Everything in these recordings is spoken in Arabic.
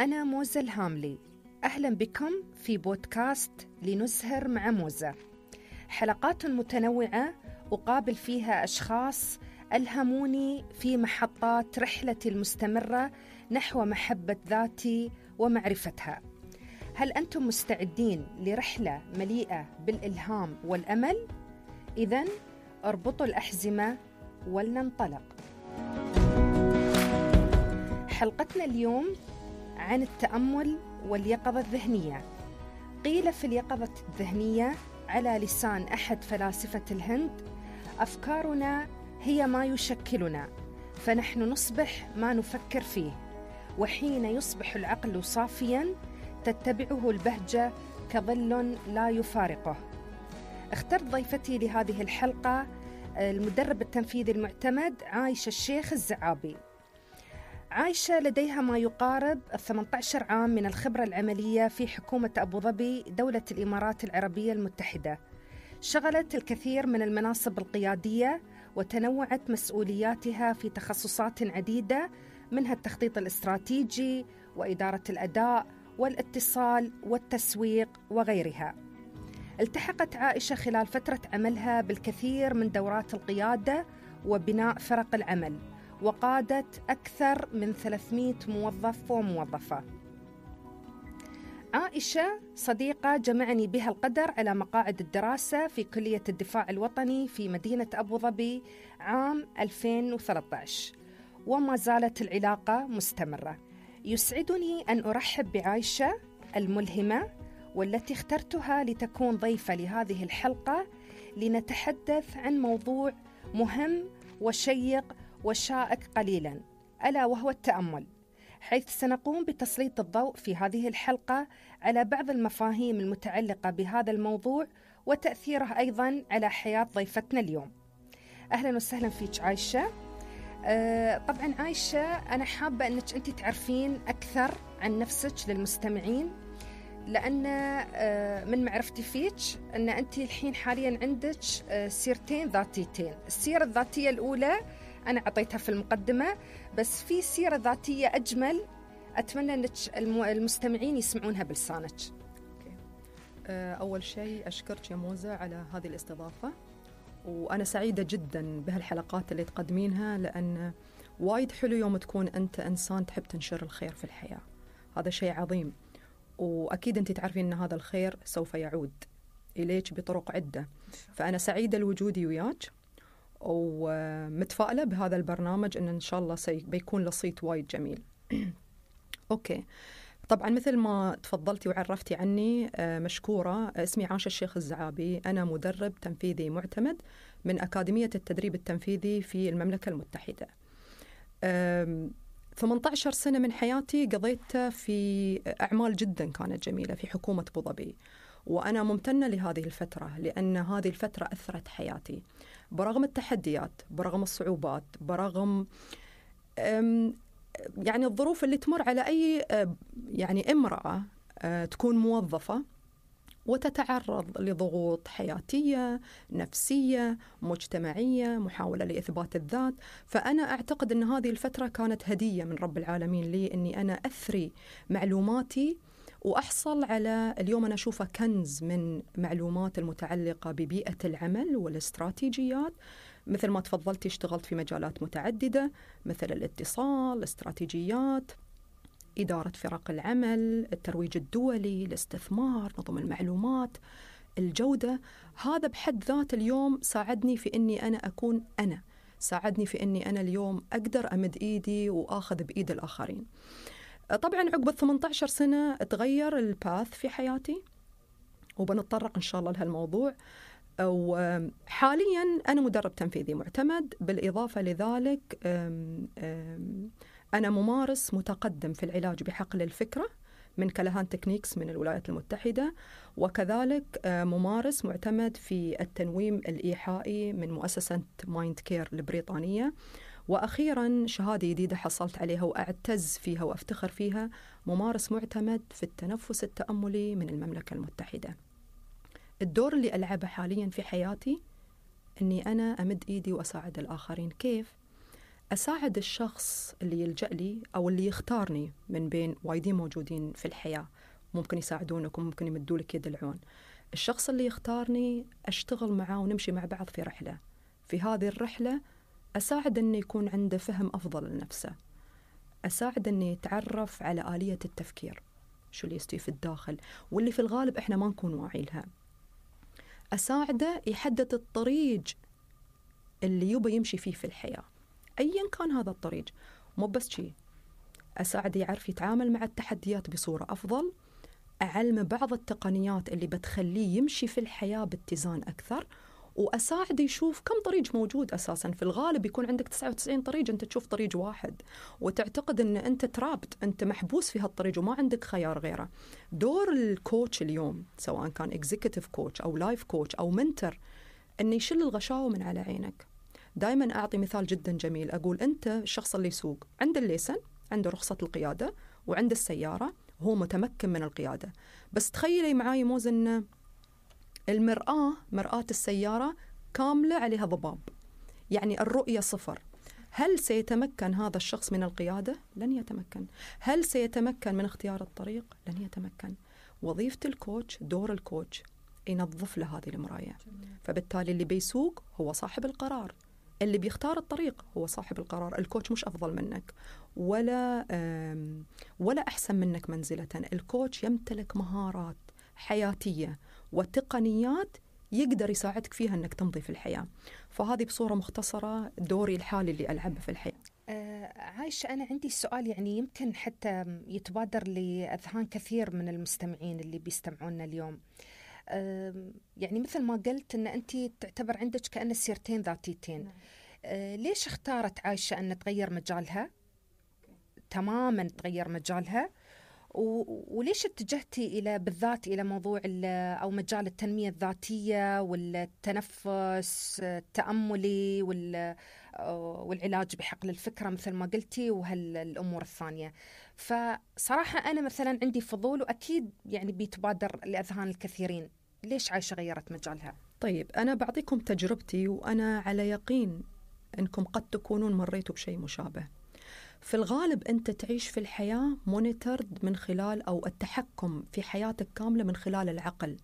أنا موزة الهاملي أهلا بكم في بودكاست لنزهر مع موزة حلقات متنوعة أقابل فيها أشخاص ألهموني في محطات رحلتي المستمرة نحو محبة ذاتي ومعرفتها هل أنتم مستعدين لرحلة مليئة بالإلهام والأمل؟ إذا اربطوا الأحزمة ولننطلق حلقتنا اليوم عن التأمل واليقظة الذهنية قيل في اليقظة الذهنية على لسان أحد فلاسفة الهند أفكارنا هي ما يشكلنا فنحن نصبح ما نفكر فيه وحين يصبح العقل صافيا تتبعه البهجة كظل لا يفارقه اخترت ضيفتي لهذه الحلقة آه، المدرب التنفيذي المعتمد عايشة الشيخ الزعابي عايشة لديها ما يقارب 18 عام من الخبرة العملية في حكومة أبو ظبي دولة الإمارات العربية المتحدة شغلت الكثير من المناصب القيادية وتنوعت مسؤولياتها في تخصصات عديدة منها التخطيط الاستراتيجي وإدارة الأداء والاتصال والتسويق وغيرها التحقت عائشة خلال فترة عملها بالكثير من دورات القيادة وبناء فرق العمل وقادت أكثر من 300 موظف وموظفة عائشة صديقة جمعني بها القدر على مقاعد الدراسة في كلية الدفاع الوطني في مدينة أبو ظبي عام 2013 وما زالت العلاقة مستمرة يسعدني أن أرحب بعائشة الملهمة والتي اخترتها لتكون ضيفة لهذه الحلقة لنتحدث عن موضوع مهم وشيق والشائك قليلا ألا وهو التأمل حيث سنقوم بتسليط الضوء في هذه الحلقة على بعض المفاهيم المتعلقة بهذا الموضوع وتأثيره أيضا على حياة ضيفتنا اليوم أهلا وسهلا فيك عايشة أه طبعا عايشة أنا حابة أنك أنت تعرفين أكثر عن نفسك للمستمعين لأن أه، من معرفتي فيك أن أنت الحين حاليا عندك أه، سيرتين ذاتيتين السيرة الذاتية الأولى أنا أعطيتها في المقدمة بس في سيرة ذاتية أجمل أتمنى أن المستمعين يسمعونها بلسانك آه، أول شيء أشكرك يا موزة على هذه الاستضافة وأنا سعيدة جدا بهالحلقات اللي تقدمينها لأن وايد حلو يوم تكون أنت إنسان تحب تنشر الخير في الحياة هذا شيء عظيم وأكيد أنت تعرفين أن هذا الخير سوف يعود إليك بطرق عدة فأنا سعيدة لوجودي وياك ومتفائلة آه، بهذا البرنامج أنه إن شاء الله بيكون له صيت وايد جميل أوكي طبعا مثل ما تفضلتي وعرفتي عني آه، مشكورة اسمي عاشة الشيخ الزعابي أنا مدرب تنفيذي معتمد من أكاديمية التدريب التنفيذي في المملكة المتحدة 18 سنة من حياتي قضيتها في أعمال جدا كانت جميلة في حكومة أبو ظبي وأنا ممتنة لهذه الفترة لأن هذه الفترة أثرت حياتي برغم التحديات برغم الصعوبات برغم يعني الظروف اللي تمر على أي يعني امرأة تكون موظفة وتتعرض لضغوط حياتيه، نفسيه، مجتمعيه، محاوله لاثبات الذات، فانا اعتقد ان هذه الفتره كانت هديه من رب العالمين لي اني انا اثري معلوماتي واحصل على اليوم انا اشوفه كنز من معلومات المتعلقه ببيئه العمل والاستراتيجيات مثل ما تفضلتي اشتغلت في مجالات متعدده مثل الاتصال، الاستراتيجيات، إدارة فرق العمل، الترويج الدولي، الاستثمار، نظم المعلومات، الجودة، هذا بحد ذات اليوم ساعدني في أني أنا أكون أنا، ساعدني في أني أنا اليوم أقدر أمد إيدي وآخذ بإيد الآخرين. طبعا عقب ال 18 سنه تغير الباث في حياتي وبنتطرق ان شاء الله لهالموضوع وحاليا انا مدرب تنفيذي معتمد بالاضافه لذلك انا ممارس متقدم في العلاج بحقل الفكره من كلهان تكنيكس من الولايات المتحدة وكذلك ممارس معتمد في التنويم الإيحائي من مؤسسة مايند كير البريطانية واخيرا شهاده جديده حصلت عليها واعتز فيها وافتخر فيها ممارس معتمد في التنفس التاملي من المملكه المتحده الدور اللي العبه حاليا في حياتي اني انا امد ايدي واساعد الاخرين كيف اساعد الشخص اللي يلجا لي او اللي يختارني من بين وايدين موجودين في الحياه ممكن يساعدونك وممكن يمدوا لك يد العون الشخص اللي يختارني اشتغل معاه ونمشي مع بعض في رحله في هذه الرحله أساعد أنه يكون عنده فهم أفضل لنفسه أساعد أنه يتعرف على آلية التفكير شو اللي يستوي في الداخل واللي في الغالب إحنا ما نكون واعي لها أساعده يحدد الطريق اللي يبى يمشي فيه في الحياة أيا كان هذا الطريق مو بس شيء أساعده يعرف يتعامل مع التحديات بصورة أفضل أعلمه بعض التقنيات اللي بتخليه يمشي في الحياة باتزان أكثر واساعده يشوف كم طريق موجود اساسا في الغالب يكون عندك 99 طريق انت تشوف طريق واحد وتعتقد ان انت ترابت انت محبوس في هالطريق وما عندك خيار غيره دور الكوتش اليوم سواء كان اكزيكتيف كوتش او لايف كوتش او منتر انه يشل الغشاوه من على عينك دائما اعطي مثال جدا جميل اقول انت الشخص اللي يسوق عنده الليسن عنده رخصه القياده وعنده السياره هو متمكن من القياده بس تخيلي معاي موز انه المرآة مرآة السيارة كاملة عليها ضباب يعني الرؤية صفر هل سيتمكن هذا الشخص من القيادة؟ لن يتمكن هل سيتمكن من اختيار الطريق؟ لن يتمكن وظيفة الكوتش دور الكوتش ينظف له هذه المراية فبالتالي اللي بيسوق هو صاحب القرار اللي بيختار الطريق هو صاحب القرار الكوتش مش أفضل منك ولا ولا أحسن منك منزلة الكوتش يمتلك مهارات حياتية وتقنيات يقدر يساعدك فيها انك تمضي في الحياه. فهذه بصوره مختصره دوري الحالي اللي العبه في الحياه. آه عايشة أنا عندي سؤال يعني يمكن حتى يتبادر لأذهان كثير من المستمعين اللي بيستمعونا اليوم آه، يعني مثل ما قلت أن أنت تعتبر عندك كأن سيرتين ذاتيتين نعم. آه، ليش اختارت عايشة أن تغير مجالها تماما تغير مجالها وليش اتجهتي الى بالذات الى موضوع او مجال التنميه الذاتيه والتنفس التاملي والعلاج بحقل الفكره مثل ما قلتي وهالامور الثانيه فصراحه انا مثلا عندي فضول واكيد يعني بيتبادر لاذهان الكثيرين ليش عايشه غيرت مجالها طيب انا بعطيكم تجربتي وانا على يقين انكم قد تكونون مريتوا بشيء مشابه في الغالب أنت تعيش في الحياة مونيترد من خلال أو التحكم في حياتك كاملة من خلال العقل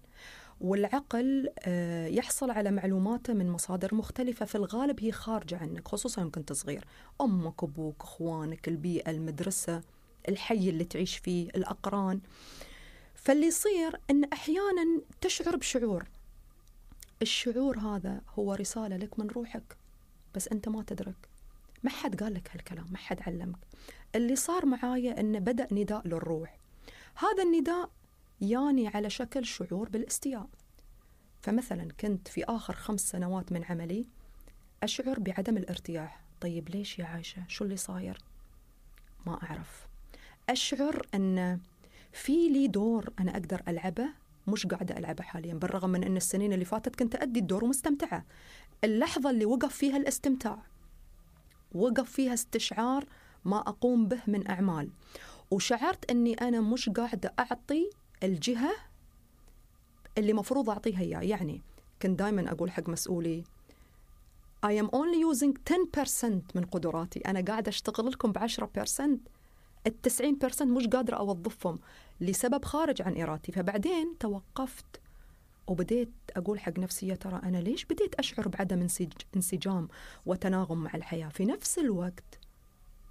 والعقل آه، يحصل على معلوماته من مصادر مختلفة في الغالب هي خارجة عنك خصوصا يوم كنت صغير أمك أبوك أخوانك البيئة المدرسة الحي اللي تعيش فيه الأقران فاللي يصير أن أحيانا تشعر بشعور الشعور هذا هو رسالة لك من روحك بس أنت ما تدرك ما حد قال لك هالكلام ما حد علمك اللي صار معايا أنه بدأ نداء للروح هذا النداء ياني على شكل شعور بالاستياء فمثلا كنت في آخر خمس سنوات من عملي أشعر بعدم الارتياح طيب ليش يا عايشة شو اللي صاير ما أعرف أشعر أن في لي دور أنا أقدر ألعبه مش قاعدة ألعبه حاليا بالرغم من أن السنين اللي فاتت كنت أدي الدور ومستمتعة اللحظة اللي وقف فيها الاستمتاع وقف فيها استشعار ما أقوم به من أعمال وشعرت أني أنا مش قاعدة أعطي الجهة اللي مفروض أعطيها إياه يعني كنت دائما أقول حق مسؤولي I am only using 10% من قدراتي أنا قاعدة أشتغل لكم ب 10% التسعين 90% مش قادرة أوظفهم لسبب خارج عن إرادتي فبعدين توقفت وبديت أقول حق نفسي يا ترى أنا ليش بديت أشعر بعدم انسجام وتناغم مع الحياة في نفس الوقت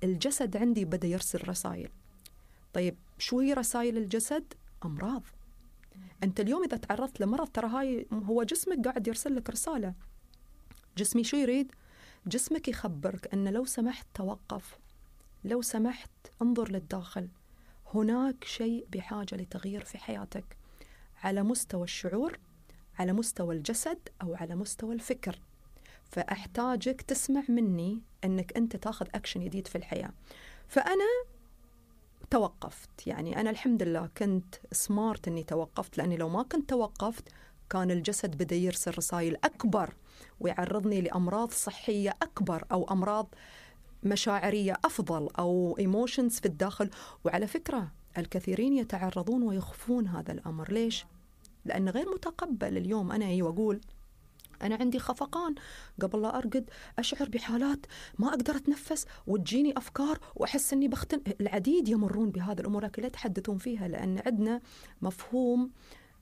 الجسد عندي بدأ يرسل رسائل طيب شو هي رسائل الجسد؟ أمراض أنت اليوم إذا تعرضت لمرض ترى هاي هو جسمك قاعد يرسل لك رسالة جسمي شو يريد؟ جسمك يخبرك أن لو سمحت توقف لو سمحت انظر للداخل هناك شيء بحاجة لتغيير في حياتك على مستوى الشعور على مستوى الجسد أو على مستوى الفكر فأحتاجك تسمع مني أنك أنت تاخذ أكشن جديد في الحياة فأنا توقفت يعني أنا الحمد لله كنت سمارت أني توقفت لأني لو ما كنت توقفت كان الجسد بدأ يرسل رسائل أكبر ويعرضني لأمراض صحية أكبر أو أمراض مشاعرية أفضل أو ايموشنز في الداخل وعلى فكرة الكثيرين يتعرضون ويخفون هذا الأمر ليش؟ لأنه غير متقبل اليوم أنا أيوة أقول أنا عندي خفقان قبل لا أرقد أشعر بحالات ما أقدر أتنفس وتجيني أفكار وأحس أني بختن العديد يمرون بهذه الأمور لكن لا يتحدثون فيها لأن عندنا مفهوم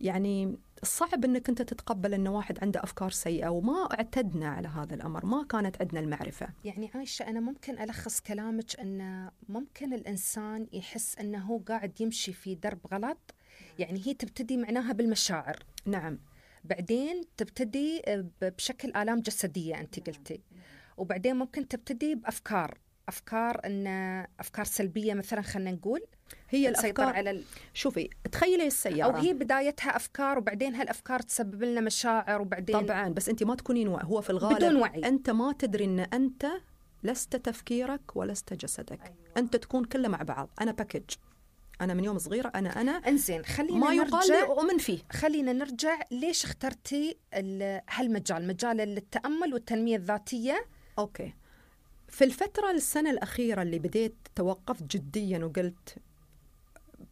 يعني صعب انك انت تتقبل ان واحد عنده افكار سيئه وما اعتدنا على هذا الامر، ما كانت عندنا المعرفه. يعني عايشه انا ممكن الخص كلامك ان ممكن الانسان يحس انه قاعد يمشي في درب غلط يعني هي تبتدي معناها بالمشاعر نعم بعدين تبتدي آه، بشكل آلام جسدية أنت نعم. قلتي وبعدين ممكن تبتدي بأفكار افكار ان افكار سلبيه مثلا خلينا نقول هي الافكار على ال... شوفي تخيلي السياره او هي بدايتها افكار وبعدين هالافكار تسبب لنا مشاعر وبعدين طبعا بس انت ما تكونين و... هو في الغالب بدون وعي انت ما تدري ان انت لست تفكيرك ولست جسدك أيوة. انت تكون كله مع بعض انا باكج انا من يوم صغيره انا انا انزين خلينا ما يقال لي اؤمن فيه خلينا نرجع ليش اخترتي هالمجال مجال التامل والتنميه الذاتيه اوكي في الفتره السنه الاخيره اللي بديت توقفت جديا وقلت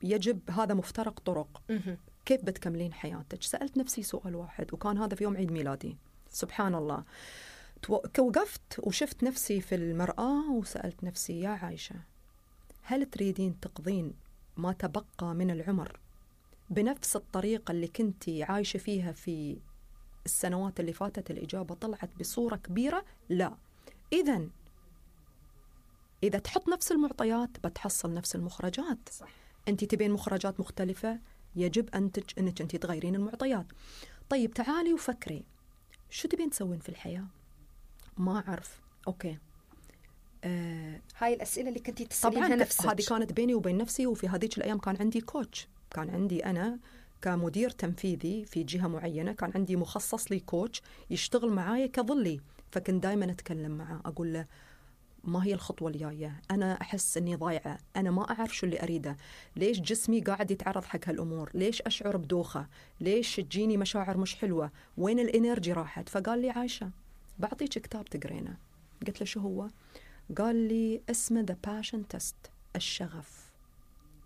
يجب هذا مفترق طرق كيف بتكملين حياتك سالت نفسي سؤال واحد وكان هذا في يوم عيد ميلادي سبحان الله وقفت وشفت نفسي في المراه وسالت نفسي يا عايشه هل تريدين تقضين ما تبقى من العمر بنفس الطريقة اللي كنت عايشة فيها في السنوات اللي فاتت الإجابة طلعت بصورة كبيرة لا إذا إذا تحط نفس المعطيات بتحصل نفس المخرجات صح. أنت تبين مخرجات مختلفة يجب أن تج... أنك أنت تغيرين المعطيات طيب تعالي وفكري شو تبين تسوين في الحياة ما أعرف أوكي آه هاي الاسئله اللي كنتي تسالينها نفسك هذه كانت بيني وبين نفسي وفي هذيك الايام كان عندي كوتش كان عندي انا كمدير تنفيذي في جهه معينه كان عندي مخصص لي كوتش يشتغل معاي كظلي فكنت دائما اتكلم معه اقول له ما هي الخطوة الجاية؟ أنا أحس إني ضايعة، أنا ما أعرف شو اللي أريده، ليش جسمي قاعد يتعرض حق هالأمور؟ ليش أشعر بدوخة؟ ليش تجيني مشاعر مش حلوة؟ وين الإنرجي راحت؟ فقال لي عايشة بعطيك كتاب تقرينه. قلت له شو هو؟ قال لي اسمه ذا باشن تيست الشغف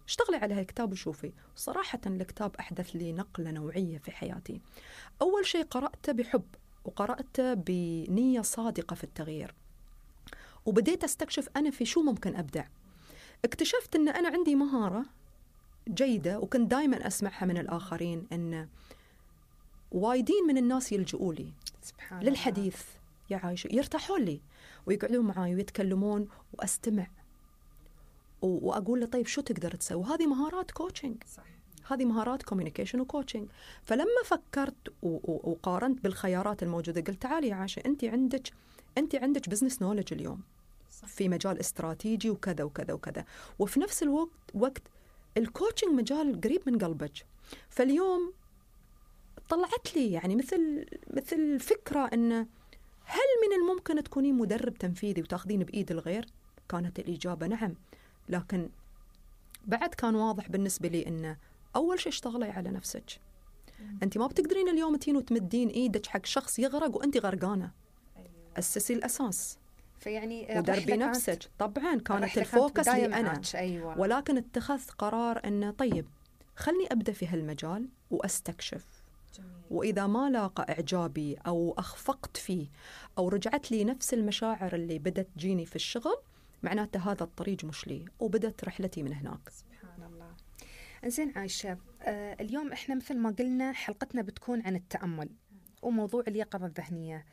اشتغلي على هالكتاب وشوفي صراحة الكتاب أحدث لي نقلة نوعية في حياتي أول شيء قرأته بحب وقرأته بنية صادقة في التغيير وبديت أستكشف أنا في شو ممكن أبدع اكتشفت أن أنا عندي مهارة جيدة وكنت دائما أسمعها من الآخرين أن وايدين من الناس يلجؤوا لي سبحان للحديث يا عايشة يرتاحوا لي ويقعدون معاي ويتكلمون واستمع واقول له طيب شو تقدر تسوي هذه مهارات كوتشنج صح هذه مهارات كوميونيكيشن وكوتشنج فلما فكرت وقارنت بالخيارات الموجوده قلت تعالي يا عاشه انت عندك انت عندك بزنس نولج اليوم صح. في مجال استراتيجي وكذا وكذا وكذا وفي نفس الوقت وقت الكوتشنج مجال قريب من قلبك فاليوم طلعت لي يعني مثل مثل فكره انه هل من الممكن تكونين مدرب تنفيذي وتاخذين بايد الغير كانت الاجابه نعم لكن بعد كان واضح بالنسبه لي انه اول شيء اشتغلي على نفسك انت ما بتقدرين اليوم تين وتمدين ايدك حق شخص يغرق وانت غرقانه أيوة. اسسي الاساس فيعني آه، ودربي نفسك طبعا كانت الفوكس لي انا أيوة. ولكن اتخذت قرار انه طيب خلني ابدا في هالمجال واستكشف وإذا ما لاقى إعجابي أو أخفقت فيه أو رجعت لي نفس المشاعر اللي بدت تجيني في الشغل معناته هذا الطريق مش لي وبدت رحلتي من هناك سبحان الله زين عايشة آه اليوم احنا مثل ما قلنا حلقتنا بتكون عن التأمل وموضوع اليقظة الذهنية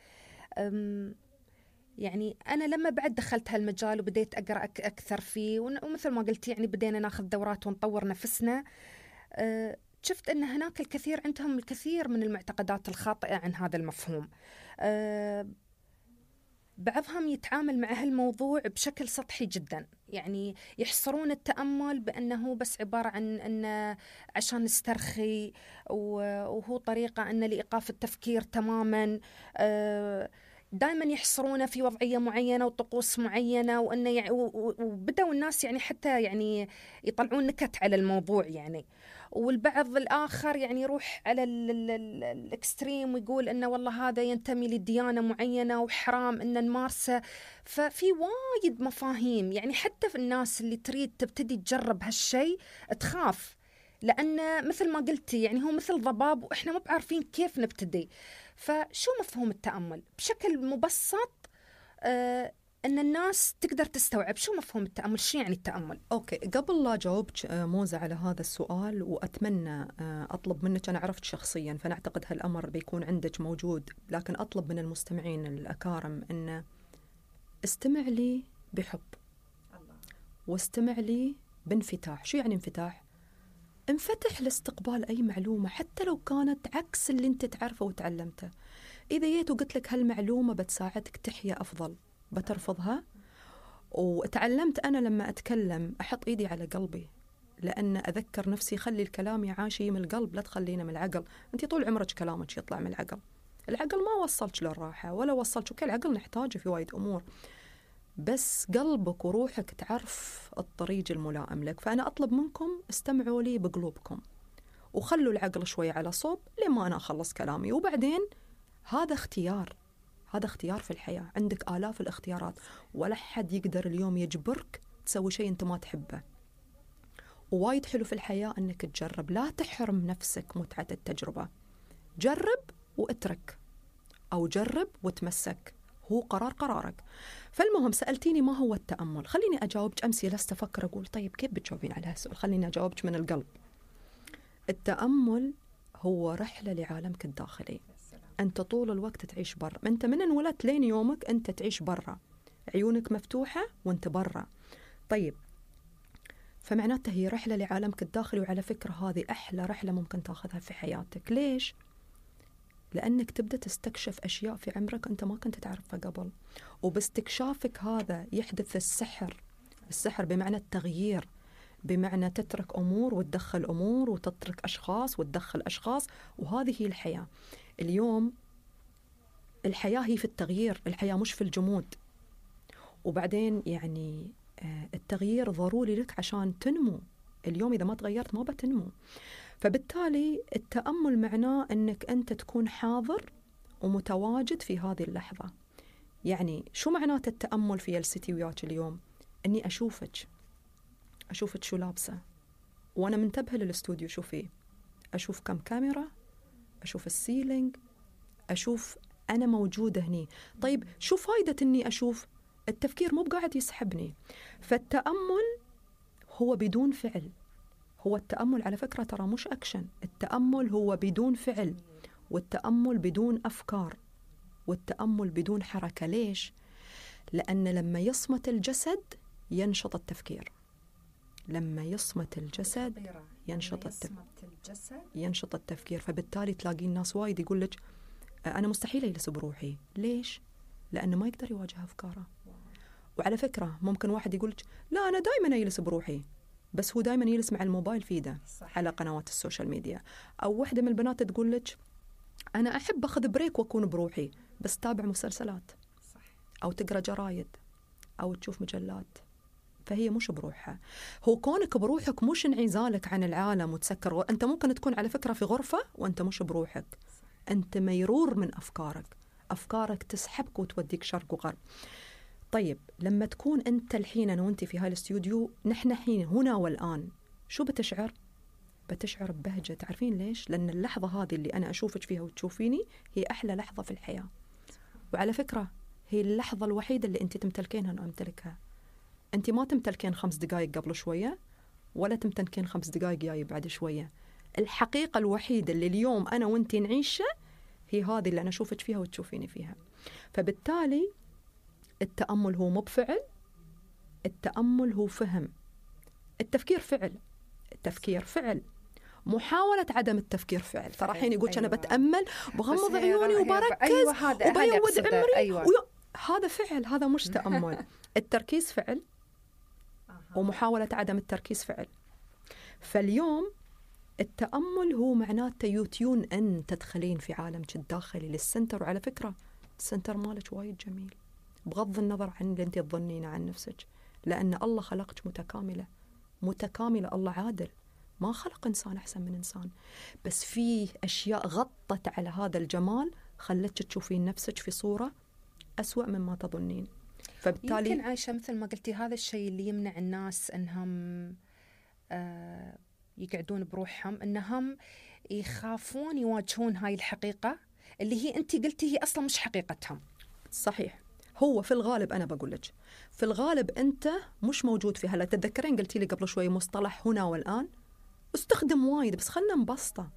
يعني أنا لما بعد دخلت هالمجال وبديت أقرأ أكثر فيه ومثل ما قلت يعني بدينا ناخذ دورات ونطور نفسنا آه، شفت أن هناك الكثير عندهم الكثير من المعتقدات الخاطئة عن هذا المفهوم أه بعضهم يتعامل مع هالموضوع بشكل سطحي جدا يعني يحصرون التأمل بأنه بس عبارة عن أنه عشان نسترخي وهو طريقة أن لإيقاف التفكير تماما أه دائما يحصرونه في وضعيه معينه وطقوس معينه وانه يعني وبداوا الناس يعني حتى يعني يطلعون نكت على الموضوع يعني والبعض الاخر يعني يروح على الاكستريم ويقول انه والله هذا ينتمي لديانه معينه وحرام ان نمارسه ففي وايد مفاهيم يعني حتى في الناس اللي تريد تبتدي تجرب هالشيء تخاف لان مثل ما قلتي يعني هو مثل ضباب واحنا مو بعارفين كيف نبتدي فشو مفهوم التامل بشكل مبسط آه ان الناس تقدر تستوعب شو مفهوم التامل شو يعني التامل اوكي قبل لا جاوبك آه، موزة على هذا السؤال واتمنى آه، اطلب منك انا عرفت شخصيا فانا اعتقد هالامر بيكون عندك موجود لكن اطلب من المستمعين الاكارم ان استمع لي بحب واستمع لي بانفتاح شو يعني انفتاح انفتح لاستقبال أي معلومة حتى لو كانت عكس اللي أنت تعرفه وتعلمته إذا جيت وقلت لك هالمعلومة بتساعدك تحيا أفضل بترفضها وتعلمت أنا لما أتكلم أحط إيدي على قلبي لأن أذكر نفسي خلي الكلام يعاشي من القلب لا تخلينا من العقل أنت طول عمرك كلامك يطلع من العقل العقل ما وصلت للراحة ولا وصلت اوكي العقل نحتاجه في وايد أمور بس قلبك وروحك تعرف الطريق الملائم لك فأنا أطلب منكم استمعوا لي بقلوبكم وخلوا العقل شوي على صوب لما أنا أخلص كلامي وبعدين هذا اختيار هذا اختيار في الحياة عندك آلاف الاختيارات ولا حد يقدر اليوم يجبرك تسوي شيء أنت ما تحبه ووايد حلو في الحياة أنك تجرب لا تحرم نفسك متعة التجربة جرب واترك أو جرب وتمسك هو قرار قرارك فالمهم سألتيني ما هو التأمل خليني أجاوبك أمس لست أفكر أقول طيب كيف بتجاوبين على هالسؤال خليني أجاوبك من القلب التأمل هو رحلة لعالمك الداخلي أنت طول الوقت تعيش برا أنت من انولدت لين يومك أنت تعيش برا عيونك مفتوحة وأنت برا طيب فمعناته هي رحلة لعالمك الداخلي وعلى فكرة هذه أحلى رحلة ممكن تاخذها في حياتك ليش؟ لأنك تبدأ تستكشف أشياء في عمرك أنت ما كنت تعرفها قبل وباستكشافك هذا يحدث السحر السحر بمعنى التغيير بمعنى تترك امور وتدخل امور وتترك اشخاص وتدخل اشخاص وهذه هي الحياه اليوم الحياه هي في التغيير الحياه مش في الجمود وبعدين يعني آه، التغيير ضروري لك عشان تنمو اليوم اذا ما تغيرت ما بتنمو فبالتالي التامل معناه انك انت تكون حاضر ومتواجد في هذه اللحظه يعني شو معناته التامل في يلستي وياك اليوم اني اشوفك أشوف شو لابسة وأنا منتبهة للاستوديو شو فيه أشوف كم كاميرا أشوف السيلينج أشوف أنا موجودة هني طيب شو فايدة أني أشوف التفكير مو بقاعد يسحبني فالتأمل هو بدون فعل هو التأمل على فكرة ترى مش أكشن التأمل هو بدون فعل والتأمل بدون أفكار والتأمل بدون حركة ليش؟ لأن لما يصمت الجسد ينشط التفكير لما يصمت الجسد ينشط التفكير ينشط التفكير فبالتالي تلاقي الناس وايد يقول لك أه، انا مستحيل اجلس بروحي ليش لانه ما يقدر يواجه افكاره وعلى فكره ممكن واحد يقول لك لا انا دائما اجلس بروحي بس هو دائما يجلس مع الموبايل في ايده على قنوات السوشيال ميديا او واحده من البنات تقول لك انا احب اخذ بريك واكون بروحي بس تابع مسلسلات صح. او تقرا جرايد او تشوف مجلات فهي مش بروحها هو كونك بروحك مش انعزالك عن العالم وتسكر وانت ممكن تكون على فكره في غرفه وانت مش بروحك انت ميرور من افكارك افكارك تسحبك وتوديك شرق وغرب طيب لما تكون انت الحين انا وانت في هاي الاستوديو نحن حين هنا والان شو بتشعر بتشعر ببهجة تعرفين ليش؟ لأن اللحظة هذه اللي أنا أشوفك فيها وتشوفيني هي أحلى لحظة في الحياة وعلى فكرة هي اللحظة الوحيدة اللي أنت تمتلكينها أنا أمتلكها انت ما تمتلكين خمس دقائق قبل شويه ولا تمتلكين خمس دقائق جاي بعد شويه الحقيقه الوحيده اللي اليوم انا وانت نعيشها هي هذه اللي انا اشوفك فيها وتشوفيني فيها فبالتالي التامل هو مو بفعل التامل هو فهم التفكير فعل التفكير فعل محاولة عدم التفكير فعل ترى يقولك أيوة. أنا بتأمل بغمض عيوني وبركز أيوة هذا وبيود عمري أيوة. ويو... هذا فعل هذا مش تأمل التركيز فعل ومحاولة عدم التركيز فعل فاليوم التأمل هو معناته يوتيون أن تدخلين في عالمك الداخلي للسنتر وعلى فكرة السنتر مالك وايد جميل بغض النظر عن اللي أنت تظنينه عن نفسك لأن الله خلقك متكاملة متكاملة الله عادل ما خلق إنسان أحسن من إنسان بس في أشياء غطت على هذا الجمال خلتك تشوفين نفسك في صورة أسوأ مما تظنين فبالتالي يمكن عايشه مثل ما قلتي هذا الشيء اللي يمنع الناس انهم آه يقعدون بروحهم انهم يخافون يواجهون هاي الحقيقه اللي هي انت قلتي هي اصلا مش حقيقتهم صحيح هو في الغالب انا بقول لك في الغالب انت مش موجود في هلا تتذكرين قلتي لي قبل شوي مصطلح هنا والان استخدم وايد بس خلنا نبسطه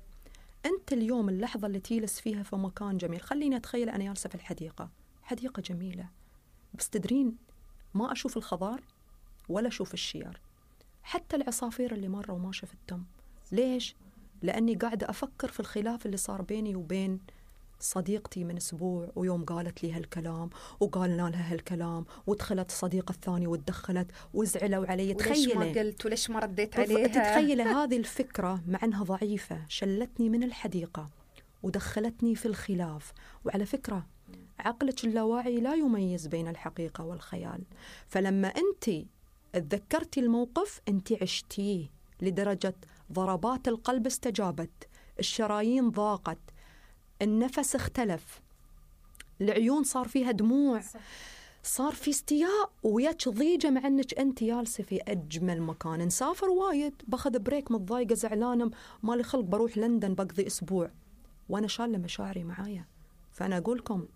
انت اليوم اللحظه اللي تجلس فيها في مكان جميل خليني اتخيل انا جالسه في الحديقه حديقه جميله بس تدرين ما أشوف الخضار ولا أشوف الشيار حتى العصافير اللي مرة وما شفتهم ليش؟ لأني قاعدة أفكر في الخلاف اللي صار بيني وبين صديقتي من اسبوع ويوم قالت لي هالكلام وقالنا لها هالكلام ودخلت الصديقه الثانيه وتدخلت وزعلوا علي تخيلي ما قلت وليش ما رديت عليها تتخيلي هذه الفكره مع انها ضعيفه شلتني من الحديقه ودخلتني في الخلاف وعلى فكره عقلك اللاواعي لا يميز بين الحقيقة والخيال فلما أنت تذكرتي الموقف أنت عشتيه لدرجة ضربات القلب استجابت الشرايين ضاقت النفس اختلف العيون صار فيها دموع صار في استياء وياك ضيجه مع انك انت جالسه في اجمل مكان نسافر وايد باخذ بريك متضايقه زعلانه مالي خلق بروح لندن بقضي اسبوع وانا شاله مشاعري معايا فانا اقول لكم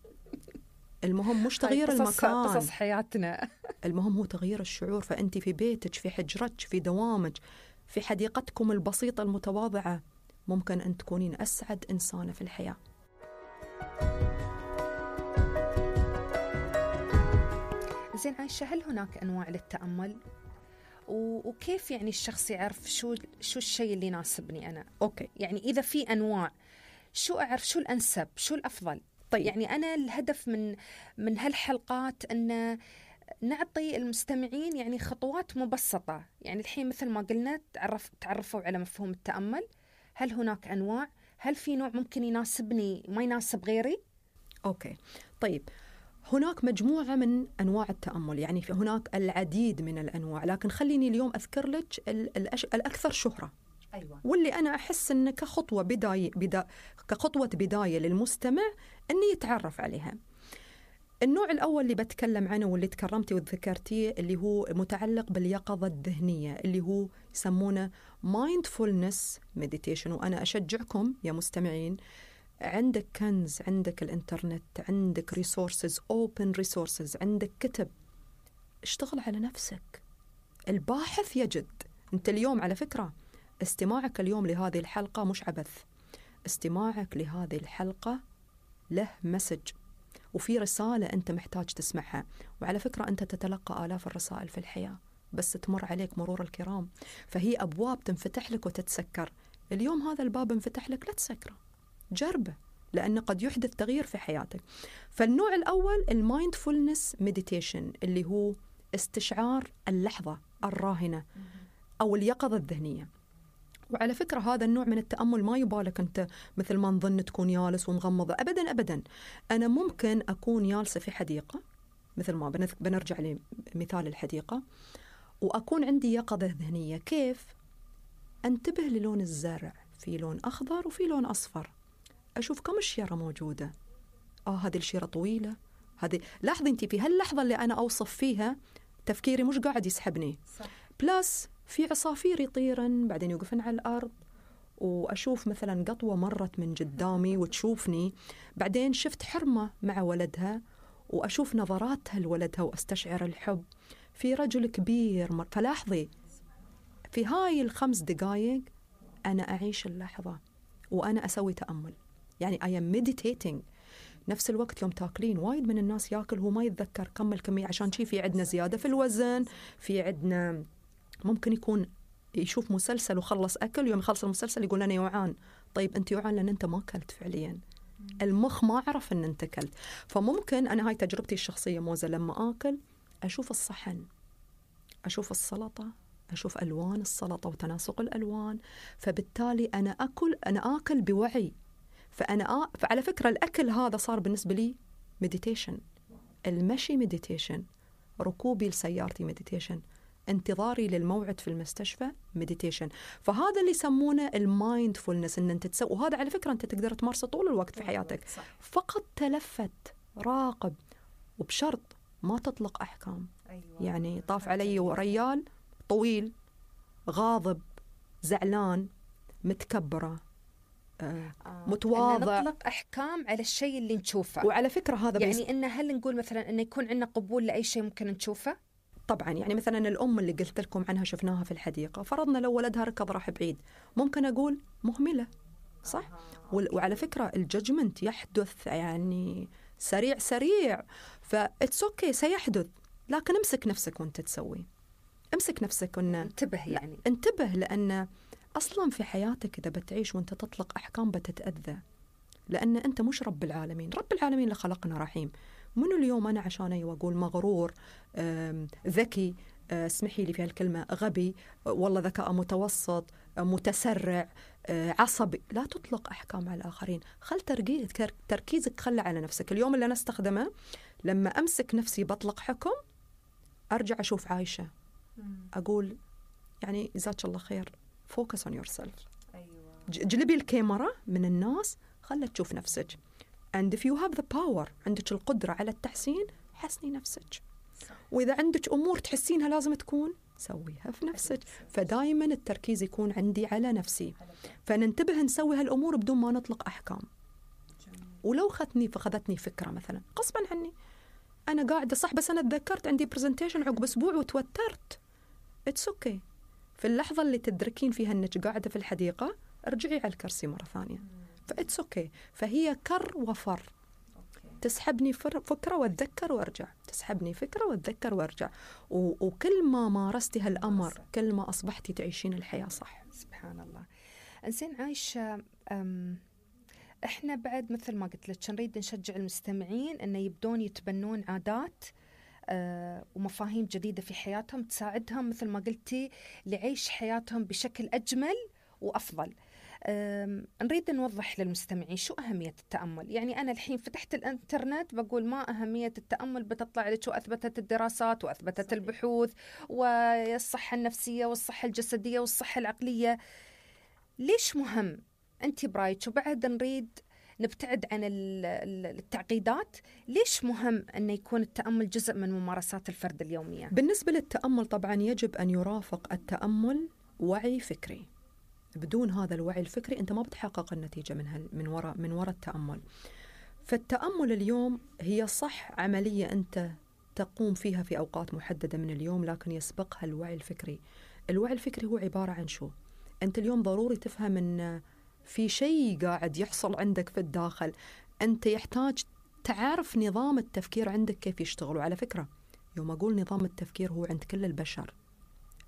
المهم مش تغيير المكان قصص حياتنا المهم هو تغيير الشعور فأنت في بيتك في حجرتك في دوامك في حديقتكم البسيطة المتواضعة ممكن أن تكونين أسعد إنسانة في الحياة زين عايشة هل هناك أنواع للتأمل؟ وكيف يعني الشخص يعرف شو شو الشيء اللي يناسبني أنا؟ أوكي يعني إذا في أنواع شو أعرف شو الأنسب؟ شو الأفضل؟ طيب. يعني انا الهدف من من هالحلقات ان نعطي المستمعين يعني خطوات مبسطه يعني الحين مثل ما قلنا تعرف تعرفوا على مفهوم التامل هل هناك انواع هل في نوع ممكن يناسبني ما يناسب غيري اوكي طيب هناك مجموعة من أنواع التأمل يعني هناك العديد من الأنواع لكن خليني اليوم أذكر لك الأكثر شهرة أيوة. واللي أنا أحس أن كخطوة بداية بدا كخطوة بداية للمستمع أني يتعرف عليها النوع الأول اللي بتكلم عنه واللي تكرمتي وذكرتيه اللي هو متعلق باليقظة الذهنية اللي هو يسمونه mindfulness meditation وأنا أشجعكم يا مستمعين عندك كنز عندك الإنترنت عندك ريسورسز open resources عندك كتب اشتغل على نفسك الباحث يجد أنت اليوم على فكرة استماعك اليوم لهذه الحلقة مش عبث استماعك لهذه الحلقة له مسج وفي رسالة أنت محتاج تسمعها وعلى فكرة أنت تتلقى آلاف الرسائل في الحياة بس تمر عليك مرور الكرام فهي أبواب تنفتح لك وتتسكر اليوم هذا الباب انفتح لك لا تسكره جربه لأنه قد يحدث تغيير في حياتك فالنوع الأول المايندفولنس مديتيشن اللي هو استشعار اللحظة الراهنة أو اليقظة الذهنية وعلى فكره هذا النوع من التامل ما يبالك انت مثل ما نظن تكون يالس ومغمضه ابدا ابدا انا ممكن اكون يالسه في حديقه مثل ما بنرجع لمثال الحديقه واكون عندي يقظه ذهنيه كيف انتبه للون الزرع في لون اخضر وفي لون اصفر اشوف كم الشيره موجوده اه هذه الشيره طويله هذه لاحظي انت في هاللحظه اللي انا اوصف فيها تفكيري مش قاعد يسحبني صح. بلس في عصافير يطيرن بعدين يوقفن على الأرض وأشوف مثلا قطوة مرت من قدامي وتشوفني بعدين شفت حرمة مع ولدها وأشوف نظراتها لولدها وأستشعر الحب في رجل كبير مر... فلاحظي في هاي الخمس دقايق أنا أعيش اللحظة وأنا أسوي تأمل يعني اي ام ميديتيتنج نفس الوقت يوم تاكلين وايد من الناس ياكل هو ما يتذكر كم الكمية عشان شي في عندنا زيادة في الوزن في عندنا ممكن يكون يشوف مسلسل وخلص اكل يوم يخلص المسلسل يقول انا جوعان طيب انت جوعان لان انت ما اكلت فعليا المخ ما عرف ان انت اكلت فممكن انا هاي تجربتي الشخصيه موزه لما اكل اشوف الصحن اشوف السلطه اشوف الوان السلطه وتناسق الالوان فبالتالي انا اكل انا اكل بوعي فانا آ... فعلى فكره الاكل هذا صار بالنسبه لي مديتيشن المشي مديتيشن ركوبي لسيارتي مديتيشن انتظاري للموعد في المستشفى مديتيشن فهذا اللي يسمونه المايندفولنس ان انت تسوي وهذا على فكره انت تقدر تمارسه طول الوقت في حياتك صح. فقط تلفت راقب وبشرط ما تطلق احكام أيوة. يعني طاف علي ريال طويل غاضب زعلان متكبره آه. آه، متواضع نطلق احكام على الشيء اللي نشوفه وعلى فكره هذا يعني بيس... ان هل نقول مثلا انه يكون عندنا قبول لاي شيء ممكن نشوفه طبعا يعني مثلا الام اللي قلت لكم عنها شفناها في الحديقه فرضنا لو ولدها ركب راح بعيد ممكن اقول مهمله صح وعلى فكره الججمنت يحدث يعني سريع سريع فاتس اوكي سيحدث لكن امسك نفسك وانت تسوي امسك نفسك وان انتبه يعني انتبه لان اصلا في حياتك اذا بتعيش وانت تطلق احكام بتتاذى لان انت مش رب العالمين رب العالمين اللي خلقنا رحيم من اليوم انا عشان ايوه اقول مغرور ذكي آه، اسمحي لي في هالكلمة غبي آه، والله ذكاء متوسط آه، متسرع عصبي لا تطلق أحكام على الآخرين خل تركيزك تركيزك خله على نفسك اليوم اللي أنا استخدمه لما أمسك نفسي بطلق حكم أرجع أشوف عايشة أقول يعني جزاك الله خير فوكس اون يور سيلف جلبي الكاميرا من الناس خلها تشوف نفسك and if you have the power عندك القدرة على التحسين حسني نفسك وإذا عندك أمور تحسينها لازم تكون سويها في نفسك فدائما التركيز يكون عندي على نفسي فننتبه نسوي هالأمور بدون ما نطلق أحكام ولو خذتني فخذتني فكرة مثلا غصبا عني أنا قاعدة صح بس أنا تذكرت عندي برزنتيشن عقب أسبوع وتوترت اتس اوكي okay. في اللحظة اللي تدركين فيها أنك قاعدة في الحديقة ارجعي على الكرسي مرة ثانية فاتس اوكي فهي كر وفر تسحبني فكره واتذكر وارجع تسحبني فكره واتذكر وارجع وكل ما مارستي هالامر كل ما اصبحتي تعيشين الحياه صح سبحان الله انسان عايشه احنا بعد مثل ما قلت لك نريد نشجع المستمعين انه يبدون يتبنون عادات ومفاهيم جديده في حياتهم تساعدهم مثل ما قلتي لعيش حياتهم بشكل اجمل وافضل. نريد نوضح للمستمعين شو أهمية التأمل يعني أنا الحين فتحت الإنترنت بقول ما أهمية التأمل بتطلع لك وأثبتت الدراسات وأثبتت صحيح. البحوث والصحة النفسية والصحة الجسدية والصحة العقلية ليش مهم أنت برايك وبعد نريد نبتعد عن التعقيدات ليش مهم أن يكون التأمل جزء من ممارسات الفرد اليومية؟ بالنسبة للتأمل طبعا يجب أن يرافق التأمل وعي فكري بدون هذا الوعي الفكري انت ما بتحقق النتيجه من هال من وراء من وراء التامل فالتامل اليوم هي صح عمليه انت تقوم فيها في اوقات محدده من اليوم لكن يسبقها الوعي الفكري الوعي الفكري هو عباره عن شو انت اليوم ضروري تفهم ان في شيء قاعد يحصل عندك في الداخل انت يحتاج تعرف نظام التفكير عندك كيف يشتغل وعلى فكره يوم اقول نظام التفكير هو عند كل البشر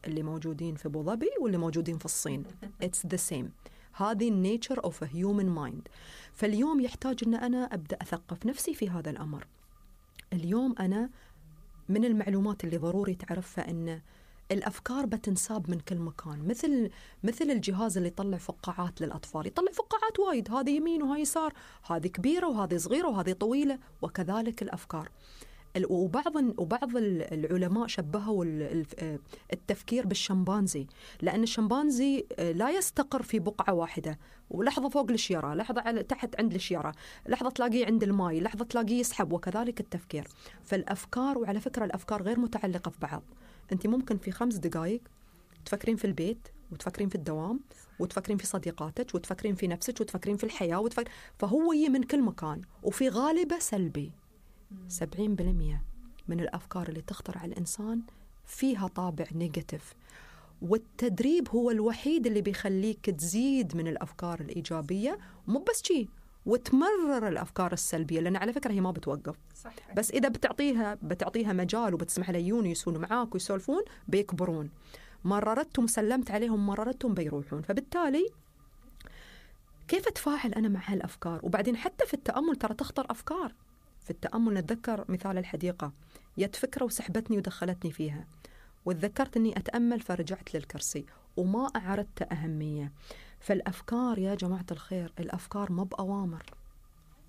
اللي موجودين في ابو ظبي واللي موجودين في الصين اتس ذا سيم هذه النيتشر اوف هيومن مايند فاليوم يحتاج ان انا ابدا اثقف نفسي في هذا الامر اليوم انا من المعلومات اللي ضروري تعرفها ان الافكار بتنساب من كل مكان مثل مثل الجهاز اللي يطلع فقاعات للاطفال يطلع فقاعات وايد هذه يمين وهاي يسار هذه كبيره وهذه صغيره وهذه طويله وكذلك الافكار وبعض وبعض العلماء شبهوا آه، التفكير بالشمبانزي لان الشمبانزي آه، لا يستقر في بقعه واحده ولحظه فوق الشيره لحظه على تحت عند الشيره لحظه تلاقيه عند الماي لحظه تلاقيه يسحب وكذلك التفكير فالافكار وعلى فكره الافكار غير متعلقه في بعض انت ممكن في خمس دقائق تفكرين في البيت وتفكرين في الدوام وتفكرين في صديقاتك وتفكرين في نفسك وتفكرين في الحياه وتفكر فهو يجي من كل مكان وفي غالبه سلبي 70% من الأفكار اللي تخطر على الإنسان فيها طابع نيجاتيف والتدريب هو الوحيد اللي بيخليك تزيد من الأفكار الإيجابية مو بس شيء وتمرر الافكار السلبيه لان على فكره هي ما بتوقف صحيح. بس اذا بتعطيها بتعطيها مجال وبتسمح ليون يسون معاك ويسولفون بيكبرون مررتهم سلمت عليهم مررتهم بيروحون فبالتالي كيف اتفاعل انا مع هالافكار وبعدين حتى في التامل ترى تخطر افكار في التأمل نتذكر مثال الحديقة جت فكرة وسحبتني ودخلتني فيها وتذكرت أني أتأمل فرجعت للكرسي وما أعرضت أهمية فالأفكار يا جماعة الخير الأفكار ما بأوامر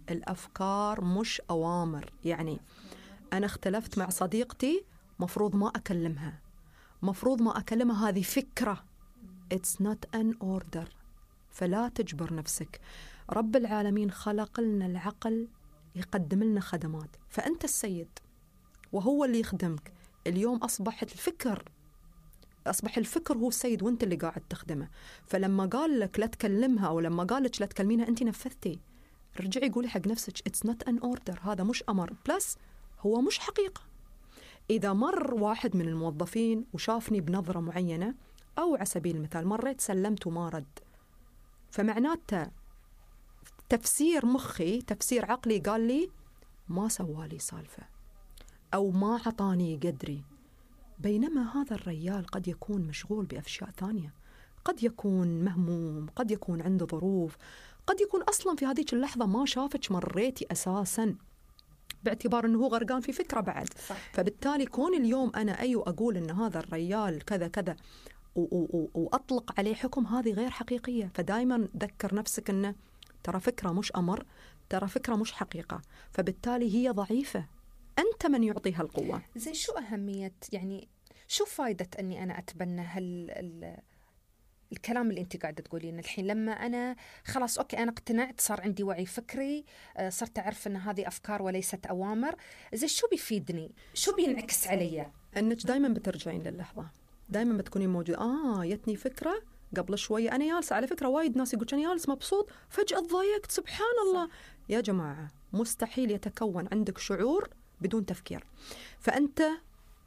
الأفكار مش أوامر يعني أنا اختلفت مع صديقتي مفروض ما أكلمها مفروض ما أكلمها هذه فكرة It's not an order فلا تجبر نفسك رب العالمين خلق لنا العقل يقدم لنا خدمات فأنت السيد وهو اللي يخدمك اليوم أصبحت الفكر أصبح الفكر هو السيد وأنت اللي قاعد تخدمه فلما قال لك لا تكلمها أو لما قال لك لا تكلمينها أنت نفذتي رجعي قولي حق نفسك اتس نوت ان اوردر هذا مش امر بلس هو مش حقيقه اذا مر واحد من الموظفين وشافني بنظره معينه او على سبيل المثال مريت سلمت وما رد فمعناته تفسير مخي تفسير عقلي قال لي ما سوالي سالفة أو ما عطاني قدري بينما هذا الريال قد يكون مشغول بأشياء ثانية قد يكون مهموم قد يكون عنده ظروف قد يكون أصلا في هذيك اللحظة ما شافك مريتي أساساً باعتبار انه هو غرقان في فكره بعد صح. فبالتالي كون اليوم انا اي أيوة واقول ان هذا الريال كذا كذا واطلق عليه حكم هذه غير حقيقيه فدائما ذكر نفسك انه ترى فكرة مش أمر ترى فكرة مش حقيقة فبالتالي هي ضعيفة أنت من يعطيها القوة زين شو أهمية يعني شو فائدة أني أنا أتبنى هال ال... الكلام اللي انت قاعده تقولينه الحين لما انا خلاص اوكي انا اقتنعت صار عندي وعي فكري آه، صرت اعرف ان هذه افكار وليست اوامر زي شو بيفيدني شو بينعكس علي انك دائما بترجعين للحظه دائما بتكونين موجوده اه جتني فكره قبل شوية أنا يالسة على فكرة وايد ناس يقول أنا يالس مبسوط فجأة تضايقت سبحان الله يا جماعة مستحيل يتكون عندك شعور بدون تفكير فأنت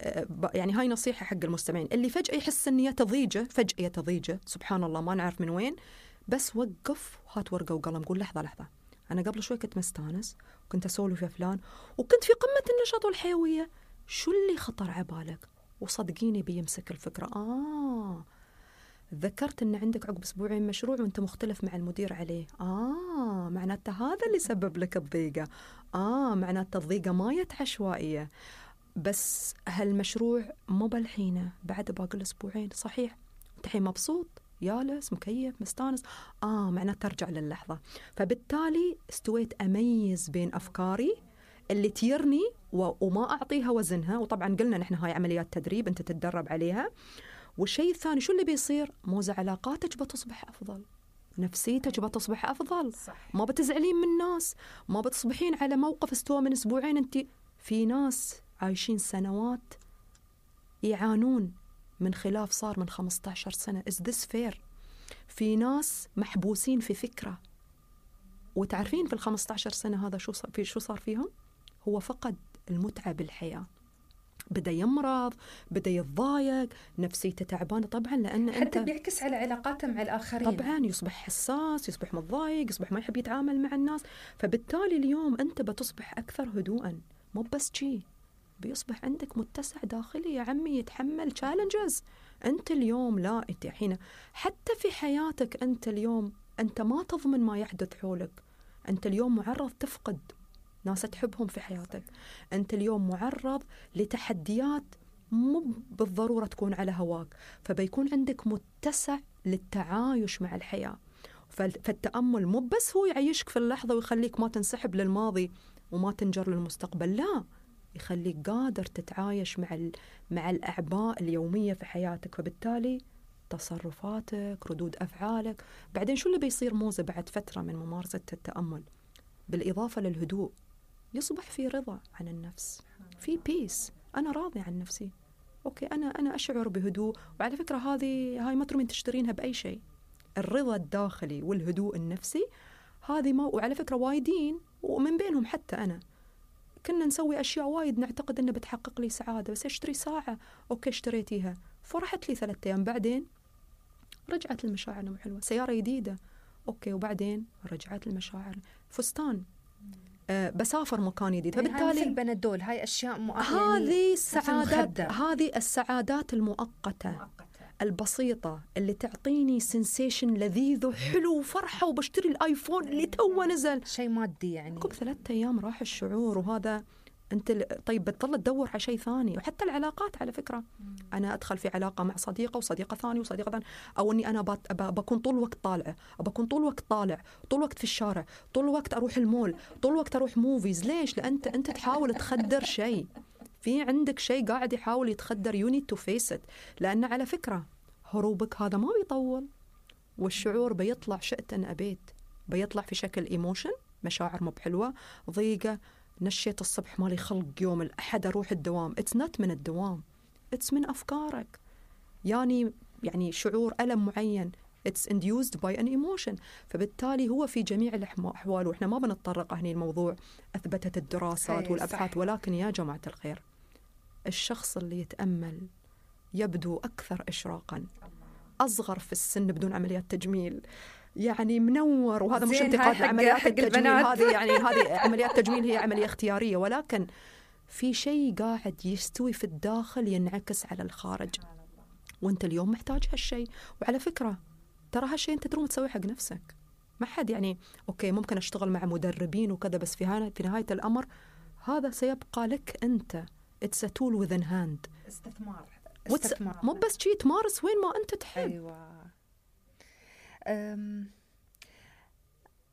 آه، يعني هاي نصيحة حق المستمعين اللي فجأة يحس أن يتضيجة فجأة يتضيجة سبحان الله ما نعرف من وين بس وقف وهات ورقة وقلم قول لحظة لحظة أنا قبل شوي كنت مستانس وكنت أسولف يا فلان وكنت في قمة النشاط والحيوية شو اللي خطر على بالك وصدقيني بيمسك الفكرة آه تذكرت ان عندك عقب اسبوعين مشروع وانت مختلف مع المدير عليه اه معناته هذا اللي سبب لك الضيقه اه معناته الضيقه ما يت عشوائيه بس هالمشروع مو بالحينه بعد باقي الاسبوعين صحيح انت الحين مبسوط جالس مكيف مستانس اه معناته ترجع للحظه فبالتالي استويت اميز بين افكاري اللي تيرني وما اعطيها وزنها وطبعا قلنا نحن هاي عمليات تدريب انت تتدرب عليها والشيء الثاني شو اللي بيصير موزع علاقاتك بتصبح أفضل نفسيتك بتصبح أفضل صح. ما بتزعلين من الناس ما بتصبحين على موقف استوى من أسبوعين أنت في ناس عايشين سنوات يعانون من خلاف صار من 15 سنة از ذس فير؟ في ناس محبوسين في فكرة وتعرفين في ال 15 سنة هذا شو صار في شو صار فيهم؟ هو فقد المتعة بالحياة بدا يمرض بدا يتضايق نفسيته تعبانه طبعا لان حتى انت بيعكس على علاقاته مع الاخرين طبعا يصبح حساس يصبح متضايق يصبح ما يحب يتعامل مع الناس فبالتالي اليوم انت بتصبح اكثر هدوءا مو بس شيء بيصبح عندك متسع داخلي يا عمي يتحمل تشالنجز انت اليوم لا انت الحين حتى في حياتك انت اليوم انت ما تضمن ما يحدث حولك انت اليوم معرض تفقد ناس تحبهم في حياتك أنت اليوم معرض لتحديات مو بالضرورة تكون على هواك فبيكون عندك متسع للتعايش مع الحياة فالتأمل مو بس هو يعيشك في اللحظة ويخليك ما تنسحب للماضي وما تنجر للمستقبل لا يخليك قادر تتعايش مع مع الاعباء اليوميه في حياتك فبالتالي تصرفاتك ردود افعالك بعدين شو اللي بيصير موزه بعد فتره من ممارسه التامل بالاضافه للهدوء يصبح في رضا عن النفس في بيس انا راضي عن نفسي اوكي انا انا اشعر بهدوء وعلى فكره هذه هاي ما ترمين تشترينها باي شيء الرضا الداخلي والهدوء النفسي هذه ما وعلى فكره وايدين ومن بينهم حتى انا كنا نسوي اشياء وايد نعتقد انها بتحقق لي سعاده بس اشتري ساعه اوكي اشتريتيها فرحت لي ثلاثة ايام بعدين رجعت المشاعر حلوه سياره جديده اوكي وبعدين رجعت المشاعر فستان آه، بسافر مكان جديد إيه، فبالتالي مثل بنادول هاي اشياء مؤقته يعني هذه السعادات هذه السعادات المؤقته البسيطة اللي تعطيني سنسيشن لذيذ وحلو وفرحة وبشتري الآيفون اللي إيه. توه نزل شيء مادي يعني كم ثلاثة أيام راح الشعور وهذا انت طيب بتظل تدور على شيء ثاني وحتى العلاقات على فكره مم. انا ادخل في علاقه مع صديقه وصديقه ثانيه وصديقه ثانيه او اني انا بات بكون طول الوقت طالعه بكون طول الوقت طالع طول الوقت في الشارع طول الوقت اروح المول طول الوقت اروح موفيز ليش لان انت انت تحاول تخدر شيء في عندك شيء قاعد يحاول يتخدر يو نيد تو فيس ات لان على فكره هروبك هذا ما بيطول والشعور بيطلع شئت ان ابيت بيطلع في شكل ايموشن مشاعر مو بحلوه ضيقه نشيت الصبح مالي خلق يوم الأحد أروح الدوام اتس نوت من الدوام اتس من أفكارك يعني يعني شعور ألم معين اتس induced باي ان ايموشن فبالتالي هو في جميع الأحوال وإحنا ما بنتطرق هني الموضوع أثبتت الدراسات والأبحاث صح. ولكن يا جماعة الخير الشخص اللي يتأمل يبدو أكثر إشراقا أصغر في السن بدون عمليات تجميل يعني منور وهذا مش انتقاد عمليات حق التجميل هذه يعني هذه عمليات تجميل هي عمليه اختياريه ولكن في شيء قاعد يستوي في الداخل ينعكس على الخارج وانت اليوم محتاج هالشيء وعلى فكره ترى هالشيء انت تروم تسويه حق نفسك ما حد يعني اوكي ممكن اشتغل مع مدربين وكذا بس في في نهايه الامر هذا سيبقى لك انت اتس تول وذ هاند استثمار استثمار مو بس شيء تمارس وين ما انت تحب أيوة.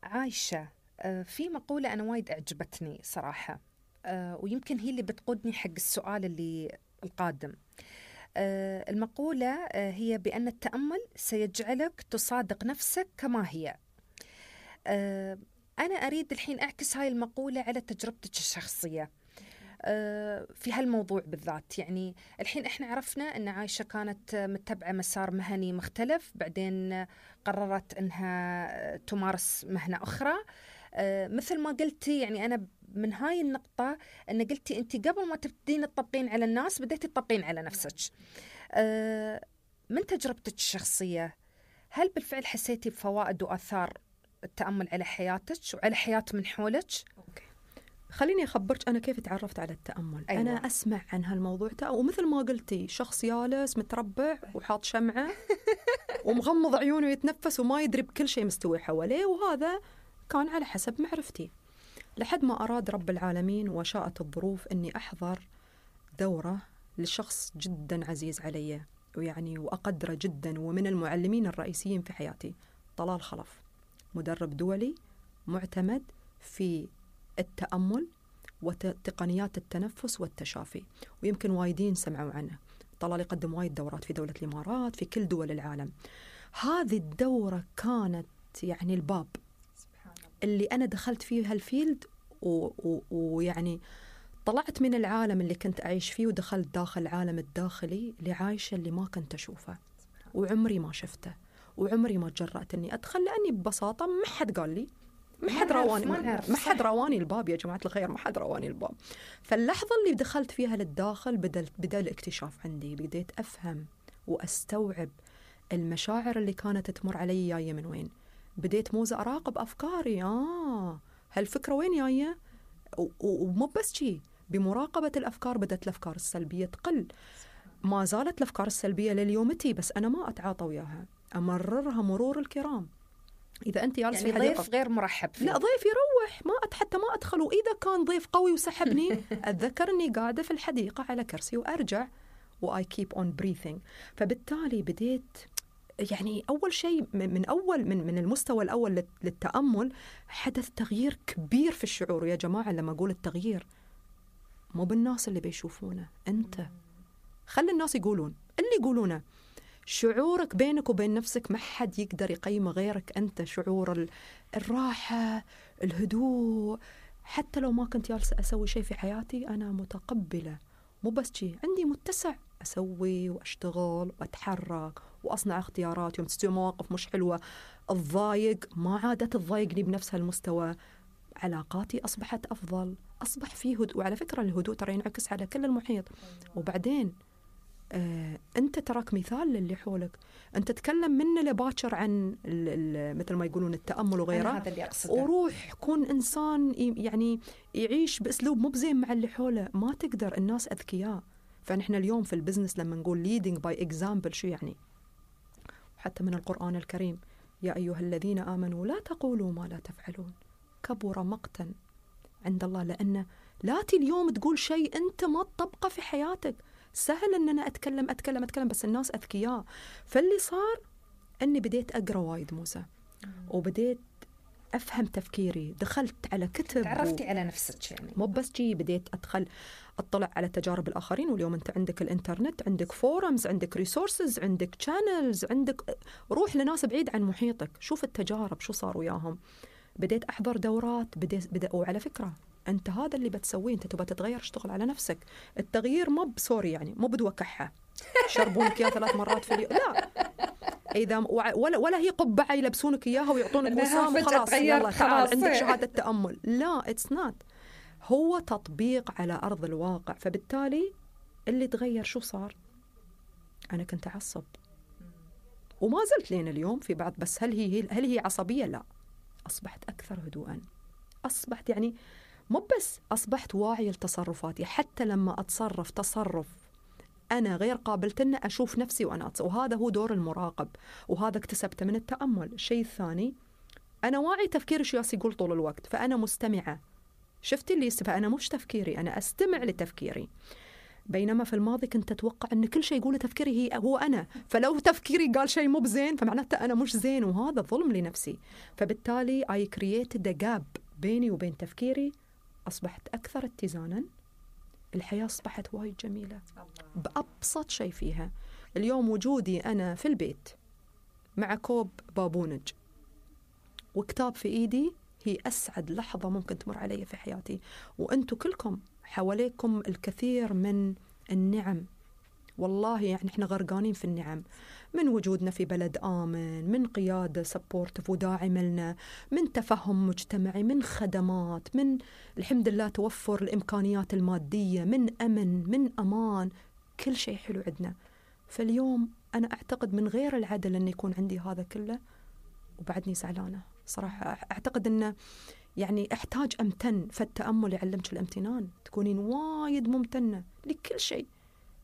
عايشة أه، في مقولة أنا وايد أعجبتني صراحة أه، ويمكن هي اللي بتقودني حق السؤال اللي القادم أه، المقولة هي بأن التأمل سيجعلك تصادق نفسك كما هي أنا أريد الحين أعكس هاي المقولة على تجربتك الشخصية آه، في هالموضوع بالذات يعني الحين احنا عرفنا ان عايشه كانت متبعه مسار مهني مختلف بعدين قررت انها تمارس مهنه اخرى آه، مثل ما قلتي يعني انا من هاي النقطه ان قلتي انت قبل ما تبدين تطبقين على الناس بديتي تطبقين على نعم. نفسك آه، من تجربتك الشخصيه هل بالفعل حسيتي بفوائد واثار التامل على حياتك وعلى حياه من حولك خليني أخبرك أنا كيف تعرفت على التأمل أيوة. أنا أسمع عن هالموضوع ومثل ما قلتي شخص يالس متربع وحاط شمعة ومغمض عيونه يتنفس وما يدري بكل شيء مستوي حواليه وهذا كان على حسب معرفتي لحد ما أراد رب العالمين وشاءت الظروف أني أحضر دورة لشخص جدا عزيز علي ويعني وأقدره جدا ومن المعلمين الرئيسيين في حياتي طلال خلف مدرب دولي معتمد في التأمل وتقنيات التنفس والتشافي ويمكن وايدين سمعوا عنه طلال يقدم وايد دورات في دولة الإمارات في كل دول العالم هذه الدورة كانت يعني الباب اللي أنا دخلت فيها الفيلد ويعني طلعت من العالم اللي كنت أعيش فيه ودخلت داخل العالم الداخلي لعايشة اللي ما كنت أشوفه وعمري ما شفته وعمري ما تجرأت أني أدخل لأني ببساطة ما حد قال لي ما حد رواني ما حد رواني الباب يا جماعه الخير ما حد رواني الباب فاللحظه اللي دخلت فيها للداخل بدا بدا الاكتشاف عندي بديت افهم واستوعب المشاعر اللي كانت تمر علي جايه من وين بديت موزة اراقب افكاري اه هالفكره وين جايه ومو بس شي بمراقبه الافكار بدات الافكار السلبيه تقل ما زالت الافكار السلبيه لليومتي بس انا ما اتعاطى وياها امررها مرور الكرام اذا انت جالس يعني في حديقه ضيف غير مرحب فيه. لا ضيف يروح ما حتى ما ادخله واذا كان ضيف قوي وسحبني اتذكر اني قاعده في الحديقه على كرسي وارجع واي كيب اون بريثينج فبالتالي بديت يعني اول شيء من اول من من المستوى الاول للتامل حدث تغيير كبير في الشعور يا جماعه لما اقول التغيير مو بالناس اللي بيشوفونه انت خلي الناس يقولون اللي يقولونه شعورك بينك وبين نفسك ما حد يقدر يقيمه غيرك انت شعور الراحه الهدوء حتى لو ما كنت جالسه اسوي شيء في حياتي انا متقبله مو بس شيء عندي متسع اسوي واشتغل واتحرك واصنع اختيارات يوم تستوي مواقف مش حلوه الضايق ما عادت تضايقني بنفس هالمستوى علاقاتي اصبحت افضل اصبح في هدوء وعلى فكره الهدوء ترى ينعكس على كل المحيط وبعدين آه، انت تراك مثال للي حولك انت تتكلم من لباكر عن الـ الـ مثل ما يقولون التامل وغيره هذا اللي اقصده وروح كون انسان يعني يعيش باسلوب مو بزين مع اللي حوله ما تقدر الناس اذكياء فنحن اليوم في البزنس لما نقول ليدنج باي اكزامبل شو يعني حتى من القران الكريم يا ايها الذين امنوا لا تقولوا ما لا تفعلون كبر مقتا عند الله لانه لا تي اليوم تقول شيء انت ما تطبقه في حياتك سهل ان انا اتكلم اتكلم اتكلم بس الناس اذكياء فاللي صار اني بديت اقرا وايد موسى وبديت افهم تفكيري دخلت على كتب تعرفتي و... على نفسك يعني مو بس جي بديت ادخل اطلع على تجارب الاخرين واليوم انت عندك الانترنت عندك فورمز عندك ريسورسز عندك شانلز عندك روح لناس بعيد عن محيطك شوف التجارب شو صار وياهم بديت احضر دورات بديت بدا وعلى فكره انت هذا اللي بتسويه انت تبغى تتغير اشتغل على نفسك التغيير مو بسوري يعني مو بدو كحه يشربونك اياه ثلاث مرات في اليوم لا اذا ولا ولا هي قبعه يلبسونك اياها ويعطونك وسام خلاص يلا تعال عندك شهاده تامل لا اتس نوت هو تطبيق على ارض الواقع فبالتالي اللي تغير شو صار انا كنت اعصب وما زلت لين اليوم في بعض بس هل هي هل هي عصبيه لا اصبحت اكثر هدوءا اصبحت يعني مو بس أصبحت واعية لتصرفاتي حتى لما أتصرف تصرف أنا غير قابلت إن أشوف نفسي وأنا أتصرف. وهذا هو دور المراقب وهذا اكتسبته من التأمل الشيء الثاني أنا واعي تفكيري شو يقول طول الوقت فأنا مستمعة شفتي اللي فأنا مش تفكيري أنا أستمع لتفكيري بينما في الماضي كنت اتوقع ان كل شيء يقوله تفكيري هي هو انا فلو تفكيري قال شيء مو بزين فمعناته انا مش زين وهذا ظلم لنفسي فبالتالي اي كرييتد gap بيني وبين تفكيري أصبحت أكثر اتزانا الحياة أصبحت وايد جميلة بأبسط شيء فيها اليوم وجودي أنا في البيت مع كوب بابونج وكتاب في إيدي هي أسعد لحظة ممكن تمر علي في حياتي وأنتم كلكم حواليكم الكثير من النعم والله يعني احنا غرقانين في النعم من وجودنا في بلد آمن من قيادة سبورتف وداعمة لنا من تفهم مجتمعي من خدمات من الحمد لله توفر الإمكانيات المادية من أمن من أمان كل شيء حلو عندنا فاليوم أنا أعتقد من غير العدل أن يكون عندي هذا كله وبعدني زعلانة صراحة أعتقد أنه يعني احتاج امتن فالتامل يعلمك الامتنان تكونين وايد ممتنه لكل شيء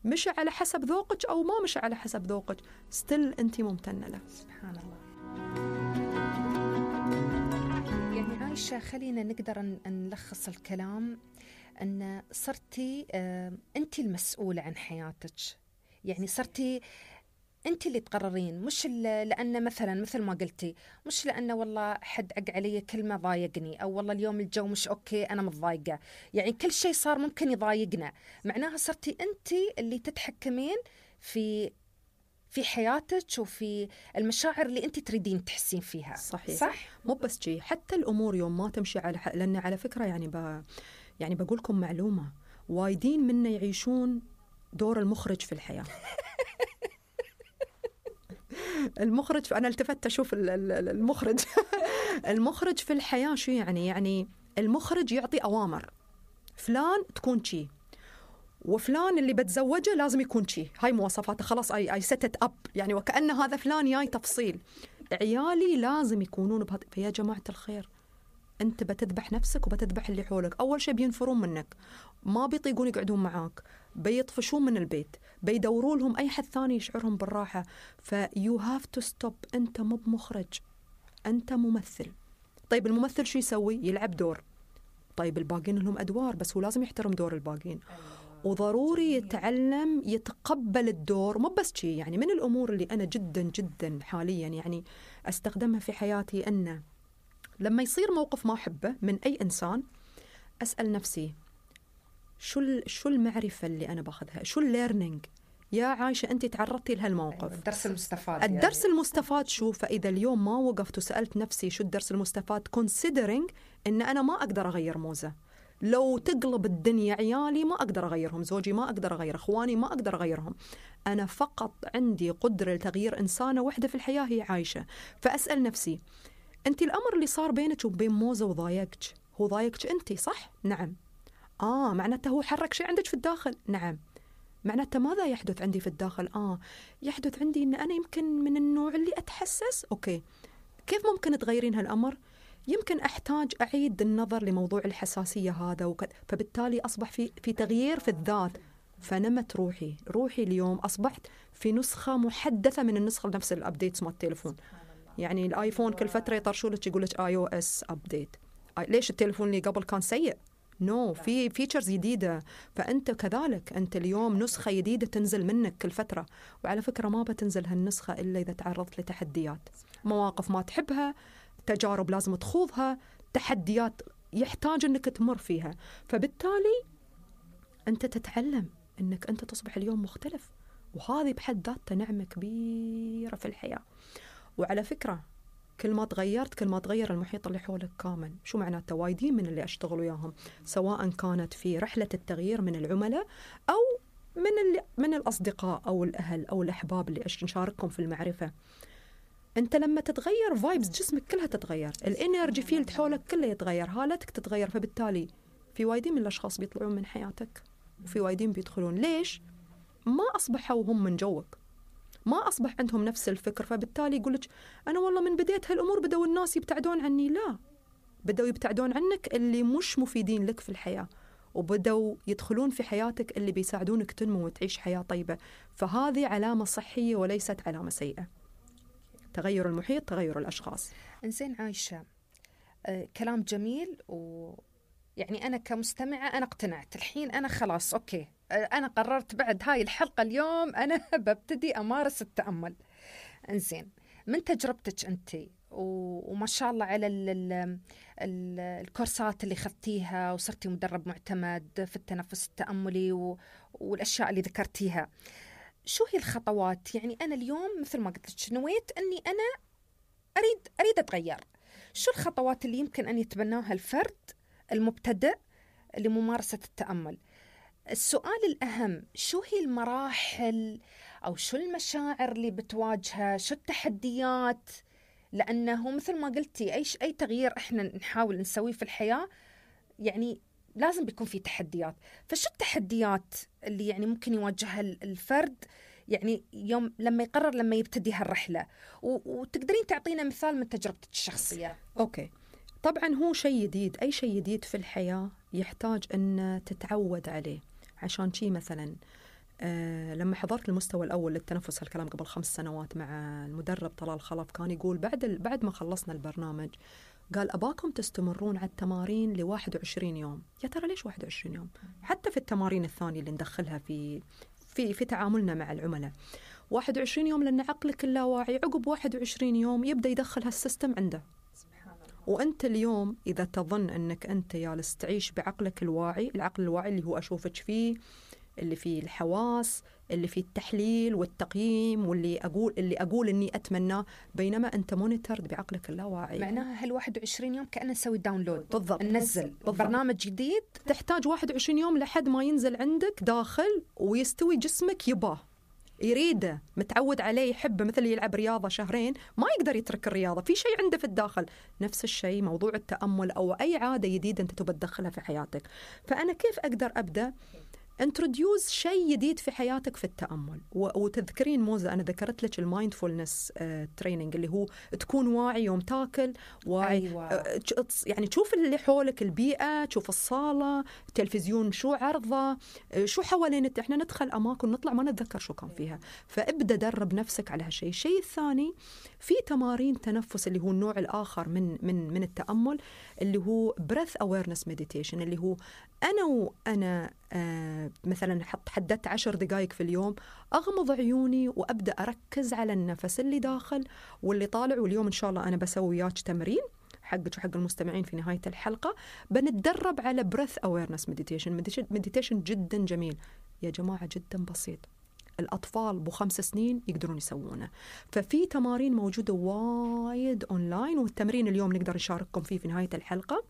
مشى على حسب ذوقك او ما مشى على حسب ذوقك ستيل انت ممتنه له سبحان الله يعني عايشه خلينا نقدر نلخص الكلام ان صرتي آه، انت المسؤوله عن حياتك يعني صرتي انت اللي تقررين مش لان مثلا مثل ما قلتي مش لانه والله حد عق علي كلمه ضايقني او والله اليوم الجو مش اوكي انا متضايقه يعني كل شيء صار ممكن يضايقنا معناها صرتي انت اللي تتحكمين في في حياتك وفي المشاعر اللي انت تريدين تحسين فيها صحيح صح مو بس شيء حتى الامور يوم ما تمشي على حق لان على فكره يعني ب... يعني بقول لكم معلومه وايدين منا يعيشون دور المخرج في الحياه المخرج فانا التفت اشوف المخرج المخرج في الحياه شو يعني يعني المخرج يعطي اوامر فلان تكون شي وفلان اللي بتزوجه لازم يكون شي هاي مواصفاته خلاص اي اي سيت اب يعني وكان هذا فلان جاي تفصيل عيالي لازم يكونون بهذا فيا جماعه الخير انت بتذبح نفسك وبتذبح اللي حولك اول شيء بينفرون منك ما بيطيقون يقعدون معاك بيطفشون من البيت بيدوروا لهم أي حد ثاني يشعرهم بالراحة فيو هاف تو ستوب أنت مو بمخرج أنت ممثل طيب الممثل شو يسوي يلعب دور طيب الباقين لهم أدوار بس هو لازم يحترم دور الباقين أيوة، وضروري يتعلم يتقبل الدور مو بس شي يعني من الامور اللي انا جدا جدا حاليا يعني استخدمها في حياتي ان لما يصير موقف ما احبه من اي انسان اسال نفسي شو شو المعرفه اللي انا باخذها شو الليرنينج يا عايشة أنت تعرضتي لهالموقف أيوة الدرس المستفاد يعني. الدرس يعني. المستفاد شو فإذا اليوم ما وقفت وسألت نفسي شو الدرس المستفاد considering أن أنا ما أقدر أغير موزة لو تقلب الدنيا عيالي ما أقدر أغيرهم زوجي ما أقدر أغير إخواني ما أقدر أغيرهم أنا فقط عندي قدرة لتغيير إنسانة واحدة في الحياة هي عايشة فأسأل نفسي أنت الأمر اللي صار بينك وبين موزة وضايقك هو ضايقك أنت صح؟ نعم آه معناته هو حرك شيء عندك في الداخل نعم معناته ماذا يحدث عندي في الداخل آه يحدث عندي أن أنا يمكن من النوع اللي أتحسس أوكي كيف ممكن تغيرين هالأمر يمكن احتاج اعيد النظر لموضوع الحساسيه هذا وكذا فبالتالي اصبح في في تغيير في الذات فنمت روحي روحي اليوم اصبحت في نسخه محدثه من النسخه نفس الابديتس مال التليفون يعني الايفون كل فتره يطرشوا لك يقول لك اي او آه، اس ابديت ليش التليفون اللي قبل كان سيء نو no. نعم. في فيتشرز جديده فانت كذلك انت اليوم نسخه جديده تنزل منك كل فتره وعلى فكره ما بتنزل هالنسخه الا اذا تعرضت لتحديات مواقف ما تحبها تجارب لازم تخوضها تحديات يحتاج انك تمر فيها فبالتالي انت تتعلم انك انت تصبح اليوم مختلف وهذه بحد ذاتها نعمه كبيره في الحياه وعلى فكره كل ما تغيرت كل ما تغير المحيط اللي حولك كامل شو معناته وايدين من اللي اشتغل وياهم سواء كانت في رحله التغيير من العملاء او من من الاصدقاء او الاهل او الاحباب اللي نشاركهم في المعرفه انت لما تتغير فايبس جسمك كلها تتغير الانرجي فيلد حولك كله يتغير هالتك تتغير فبالتالي في وايدين من الاشخاص بيطلعون من حياتك وفي وايدين بيدخلون ليش ما اصبحوا هم من جوك ما اصبح عندهم نفس الفكر فبالتالي يقول لك انا والله من بديت هالامور بدأوا الناس يبتعدون عني لا بدأوا يبتعدون عنك اللي مش مفيدين لك في الحياه وبدأوا يدخلون في حياتك اللي بيساعدونك تنمو وتعيش حياه طيبه فهذه علامه صحيه وليست علامه سيئه تغير المحيط تغير الاشخاص انزين عايشه آه، كلام جميل و يعني انا كمستمعه انا اقتنعت الحين انا خلاص اوكي انا قررت بعد هاي الحلقه اليوم انا ببتدي امارس التامل انزين من تجربتك انت وما شاء الله على ال ال الكورسات اللي خذتيها وصرتي مدرب معتمد في التنفس التاملي والاشياء اللي ذكرتيها شو هي الخطوات يعني انا اليوم مثل ما قلت لك نويت اني انا اريد اريد اتغير شو الخطوات اللي يمكن ان يتبناها الفرد المبتدئ لممارسه التامل السؤال الأهم شو هي المراحل أو شو المشاعر اللي بتواجهها شو التحديات لأنه مثل ما قلتي أي أي تغيير إحنا نحاول نسويه في الحياة يعني لازم بيكون في تحديات فشو التحديات اللي يعني ممكن يواجهها الفرد يعني يوم لما يقرر لما يبتدي هالرحلة وتقدرين تعطينا مثال من تجربتك الشخصية أوكي طبعا هو شيء جديد أي شيء جديد في الحياة يحتاج أن تتعود عليه عشان شي مثلا أه لما حضرت المستوى الاول للتنفس هالكلام قبل خمس سنوات مع المدرب طلال خلف كان يقول بعد ال... بعد ما خلصنا البرنامج قال اباكم تستمرون على التمارين ل 21 يوم يا ترى ليش 21 يوم حتى في التمارين الثانيه اللي ندخلها في في في تعاملنا مع العملاء 21 يوم لان عقلك اللاواعي عقب 21 يوم يبدا يدخل هالسيستم عنده وانت اليوم اذا تظن انك انت جالس تعيش بعقلك الواعي العقل الواعي اللي هو اشوفك فيه اللي فيه الحواس اللي فيه التحليل والتقييم واللي اقول اللي اقول اني اتمناه بينما انت مونيترد بعقلك اللاواعي معناها هال 21 يوم كانه نسوي داونلود بالضبط ننزل برنامج جديد تحتاج 21 يوم لحد ما ينزل عندك داخل ويستوي جسمك يباه يريده متعود عليه يحبه مثل يلعب رياضه شهرين ما يقدر يترك الرياضه في شيء عنده في الداخل نفس الشيء موضوع التامل او اي عاده جديده انت تبى تدخلها في حياتك فانا كيف اقدر ابدا انتروديوز شيء جديد في حياتك في التامل وتذكرين موزه انا ذكرت لك المايندفولنس آه، تريننج اللي هو تكون واعي يوم تاكل واعي أيوة. آه، يعني تشوف اللي حولك البيئه تشوف الصاله التلفزيون شو عرضه آه، شو حوالين احنا ندخل اماكن نطلع ما نتذكر شو كان فيها فابدا درب نفسك على هالشيء الشيء الثاني في تمارين تنفس اللي هو النوع الاخر من من من التامل اللي هو بريث اويرنس مديتيشن اللي هو انا وانا آه، مثلا حط حددت عشر دقائق في اليوم أغمض عيوني وأبدأ أركز على النفس اللي داخل واللي طالع واليوم إن شاء الله أنا بسوي وياك تمرين حقك وحق المستمعين في نهاية الحلقة بنتدرب على بريث أويرنس مديتيشن مديتيشن جدا جميل يا جماعة جدا بسيط الأطفال بو خمس سنين يقدرون يسوونه ففي تمارين موجودة وايد أونلاين والتمرين اليوم نقدر نشارككم فيه في نهاية الحلقة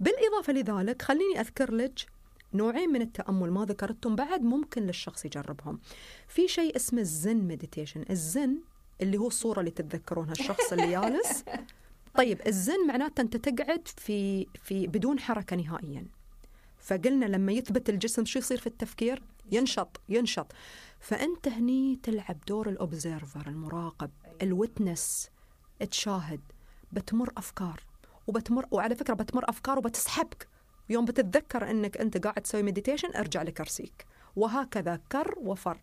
بالإضافة لذلك خليني أذكر لك نوعين من التامل ما ذكرتهم بعد ممكن للشخص يجربهم في شيء اسمه الزن مديتيشن الزن اللي هو الصوره اللي تتذكرونها الشخص اللي يالس طيب الزن معناته انت تقعد في في بدون حركه نهائيا فقلنا لما يثبت الجسم شو يصير في التفكير ينشط ينشط فانت هني تلعب دور الاوبزيرفر المراقب الوتنس تشاهد بتمر افكار وبتمر وعلى فكره بتمر افكار وبتسحبك يوم بتتذكر انك انت قاعد تسوي مديتيشن ارجع لكرسيك وهكذا كر وفر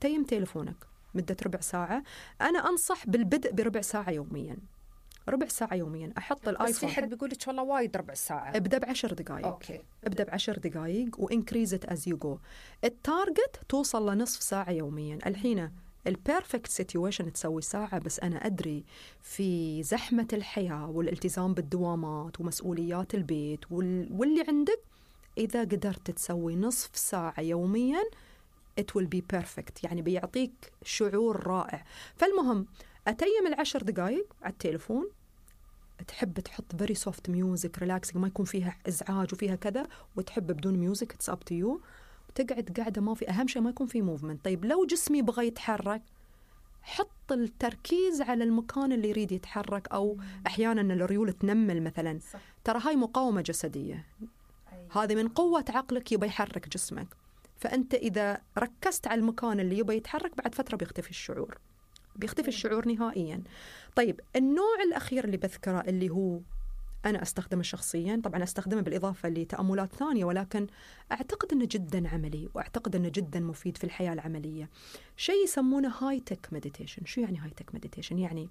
تيم تليفونك مدة ربع ساعة أنا أنصح بالبدء بربع ساعة يوميا ربع ساعة يوميا أحط الآيفون بس في حد بيقول لك والله وايد ربع ساعة ابدأ بعشر دقائق أوكي ابدأ بعشر دقائق وانكريز ات از يو جو التارجت توصل لنصف ساعة يوميا الحين البيرفكت سيتويشن تسوي ساعة بس أنا أدري في زحمة الحياة والالتزام بالدوامات ومسؤوليات البيت وال... واللي عندك إذا قدرت تسوي نصف ساعة يومياً it will be perfect يعني بيعطيك شعور رائع فالمهم أتيم العشر دقايق على التليفون تحب تحط فيري سوفت ميوزك ريلاكسنج ما يكون فيها ازعاج وفيها كذا وتحب بدون ميوزك اتس اب تو يو تقعد قاعده ما في اهم شيء ما يكون في موفمنت طيب لو جسمي بغى يتحرك حط التركيز على المكان اللي يريد يتحرك او احيانا الريول تنمل مثلا صح. ترى هاي مقاومه جسديه هذه من قوه عقلك يبى يحرك جسمك فانت اذا ركزت على المكان اللي يبى يتحرك بعد فتره بيختفي الشعور بيختفي الشعور نهائيا طيب النوع الاخير اللي بذكره اللي هو أنا أستخدمه شخصيا طبعا أستخدمه بالإضافة لتأملات ثانية ولكن أعتقد أنه جدا عملي وأعتقد أنه جدا مفيد في الحياة العملية شيء يسمونه هاي تك مديتيشن شو يعني هاي تك مديتيشن يعني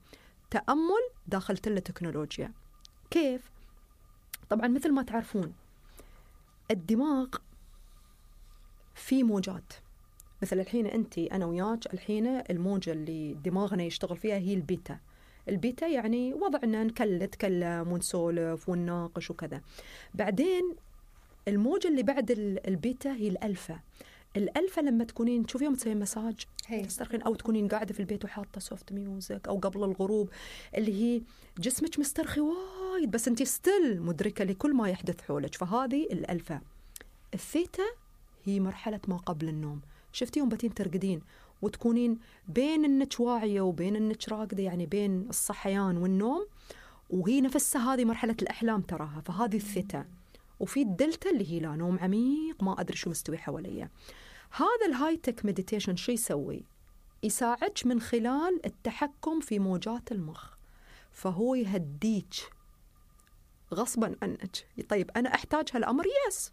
تأمل داخل تلة تكنولوجيا كيف؟ طبعا مثل ما تعرفون الدماغ في موجات مثل الحين انت انا وياك الحين الموجه اللي دماغنا يشتغل فيها هي البيتا البيتا يعني وضعنا نتكلم ونسولف ونناقش وكذا بعدين الموجة اللي بعد البيتا هي الألفا الألفا لما تكونين يوم تسوين مساج تسترخين أو تكونين قاعدة في البيت وحاطة سوفت ميوزك أو قبل الغروب اللي هي جسمك مسترخي وايد بس أنت ستيل مدركة لكل ما يحدث حولك فهذه الألفا الثيتا هي مرحلة ما قبل النوم شفتيهم بتين ترقدين وتكونين بين انك واعيه وبين انك راقده يعني بين الصحيان والنوم وهي نفسها هذه مرحله الاحلام تراها فهذه الثيتا وفي الدلتا اللي هي لا نوم عميق ما ادري شو مستوي حواليا هذا الهاي تك مديتيشن شو يسوي يساعدك من خلال التحكم في موجات المخ فهو يهديك غصبا عنك طيب انا احتاج هالامر يس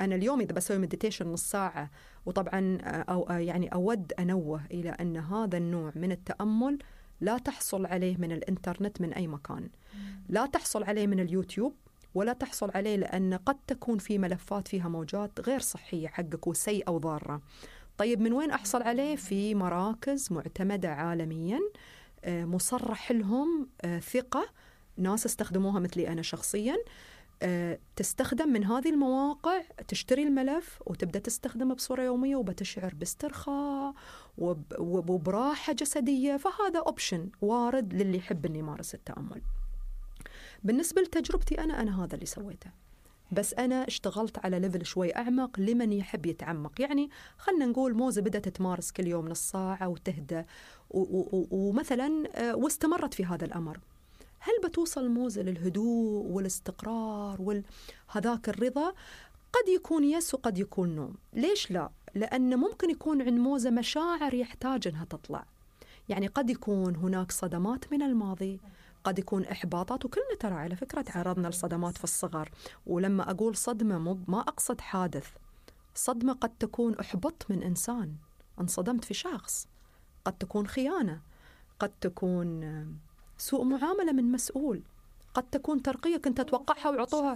انا اليوم اذا بسوي مديتيشن نص ساعه وطبعا آه، او آه، يعني اود انوه الى ان هذا النوع من التامل لا تحصل عليه من الانترنت من اي مكان لا تحصل عليه من اليوتيوب ولا تحصل عليه لان قد تكون في ملفات فيها موجات غير صحيه حقك وسيئه وضاره طيب من وين احصل عليه في مراكز معتمده عالميا آه، مصرح لهم ثقه ناس استخدموها مثلي انا شخصيا آه، تستخدم من هذه المواقع تشتري الملف وتبدا تستخدمه بصوره يوميه وبتشعر باسترخاء وبراحه جسديه فهذا اوبشن وارد للي يحب انه يمارس التامل. بالنسبه لتجربتي انا انا هذا اللي سويته. بس انا اشتغلت على ليفل شوي اعمق لمن يحب يتعمق يعني خلينا نقول موزه بدات تمارس كل يوم نص ساعه وتهدى ومثلا آه، واستمرت في هذا الامر هل بتوصل موزة للهدوء والاستقرار وهذاك الرضا قد يكون يس وقد يكون نوم ليش لا لأن ممكن يكون عند موزة مشاعر يحتاج أنها تطلع يعني قد يكون هناك صدمات من الماضي قد يكون إحباطات وكلنا ترى على فكرة تعرضنا لصدمات في الصغر ولما أقول صدمة ما أقصد حادث صدمة قد تكون إحبط من إنسان انصدمت في شخص قد تكون خيانة قد تكون سوء معاملة من مسؤول قد تكون ترقية كنت أتوقعها وعطوها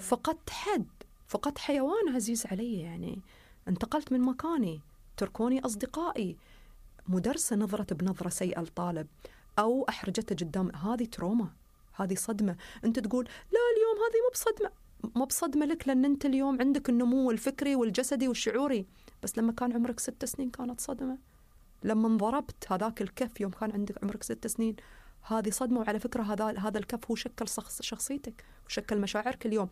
فقدت حد فقدت حيوان عزيز علي يعني انتقلت من مكاني تركوني أصدقائي مدرسة نظرت بنظرة سيئة لطالب أو أحرجته قدام هذه تروما هذه صدمة أنت تقول لا اليوم هذه مو بصدمة مو بصدمة لك لأن أنت اليوم عندك النمو الفكري والجسدي والشعوري بس لما كان عمرك ست سنين كانت صدمة لما انضربت هذاك الكف يوم كان عندك عمرك ست سنين هذه صدمه وعلى فكره هذا هذا الكف هو شكل شخص شخصيتك وشكل مشاعرك اليوم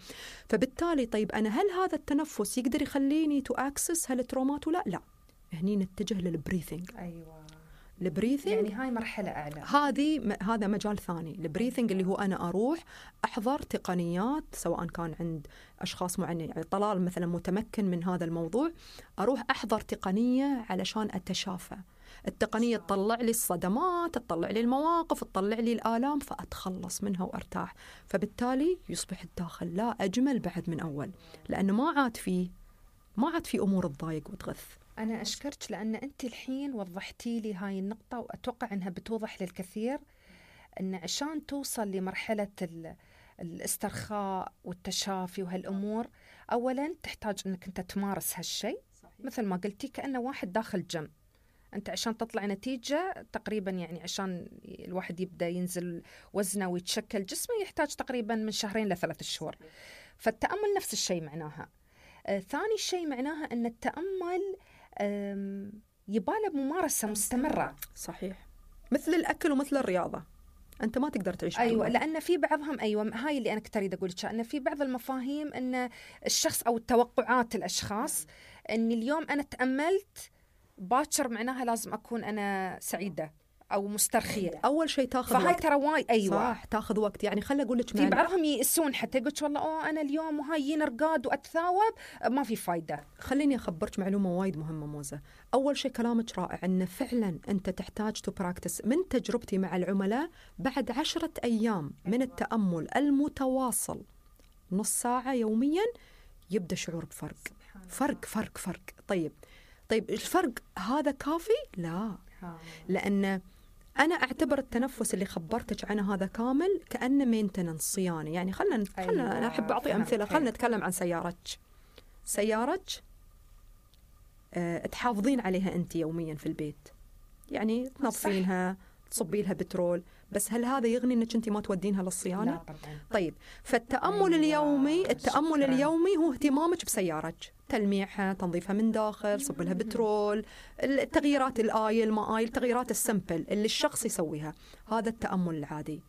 فبالتالي طيب انا هل هذا التنفس يقدر يخليني تو اكسس هالترومات ولا لا هني نتجه للبريثنج ايوه البريثنج يعني هاي مرحلة أعلى هذه م- هذا مجال ثاني البريثنج اللي هو أنا أروح أحضر تقنيات سواء كان عند أشخاص معينين يعني طلال مثلا متمكن من هذا الموضوع أروح أحضر تقنية علشان أتشافى التقنية تطلع لي الصدمات تطلع لي المواقف تطلع لي الآلام فأتخلص منها وأرتاح فبالتالي يصبح الداخل لا أجمل بعد من أول لأنه ما عاد فيه ما عاد في أمور تضايق وتغث أنا أشكرك لأن أنت الحين وضحتي لي هاي النقطة وأتوقع أنها بتوضح للكثير أن عشان توصل لمرحلة الاسترخاء والتشافي وهالأمور أولا تحتاج أنك أنت تمارس هالشيء مثل ما قلتي كأنه واحد داخل جيم انت عشان تطلع نتيجه تقريبا يعني عشان الواحد يبدا ينزل وزنه ويتشكل جسمه يحتاج تقريبا من شهرين لثلاث شهور فالتامل نفس الشيء معناها آه ثاني شيء معناها ان التامل يباله ممارسه مستمره صحيح مثل الاكل ومثل الرياضه انت ما تقدر تعيش ايوه لان في بعضهم ايوه هاي اللي انا كنت اريد اقول ان في بعض المفاهيم ان الشخص او توقعات الاشخاص نعم. ان اليوم انا تاملت باكر معناها لازم اكون انا سعيده او مسترخيه اول شيء تاخذ فهاي ترى وايد ايوه صح تاخذ وقت يعني خلي اقول لك في يعني. بعضهم يئسون حتى يقول والله اوه انا اليوم وهاي نرقاد واتثاوب ما في فايده خليني اخبرك معلومه وايد مهمه موزه اول شيء كلامك رائع انه فعلا انت تحتاج تو براكتس من تجربتي مع العملاء بعد عشرة ايام من أيوة. التامل المتواصل نص ساعه يوميا يبدا شعور بفرق فرق فرق فرق طيب طيب الفرق هذا كافي؟ لا لأن أنا أعتبر التنفس اللي خبرتك عنه هذا كامل كأنه مينتننس صيانة يعني خلنا خلنا أيوة، أنا أحب أعطي أمثلة خلنا نتكلم عن سيارتك سيارتك آه، تحافظين عليها أنت يوميا في البيت يعني تنظفينها تصبي لها بترول بس هل هذا يغني انك انت ما تودينها للصيانه؟ لا طبعا. طيب فالتامل اليومي التامل شكرا. اليومي هو اهتمامك بسيارتك تلميعها تنظيفها من داخل صب لها بترول التغييرات الايل ما ايل تغييرات السمبل اللي الشخص يسويها هذا التامل العادي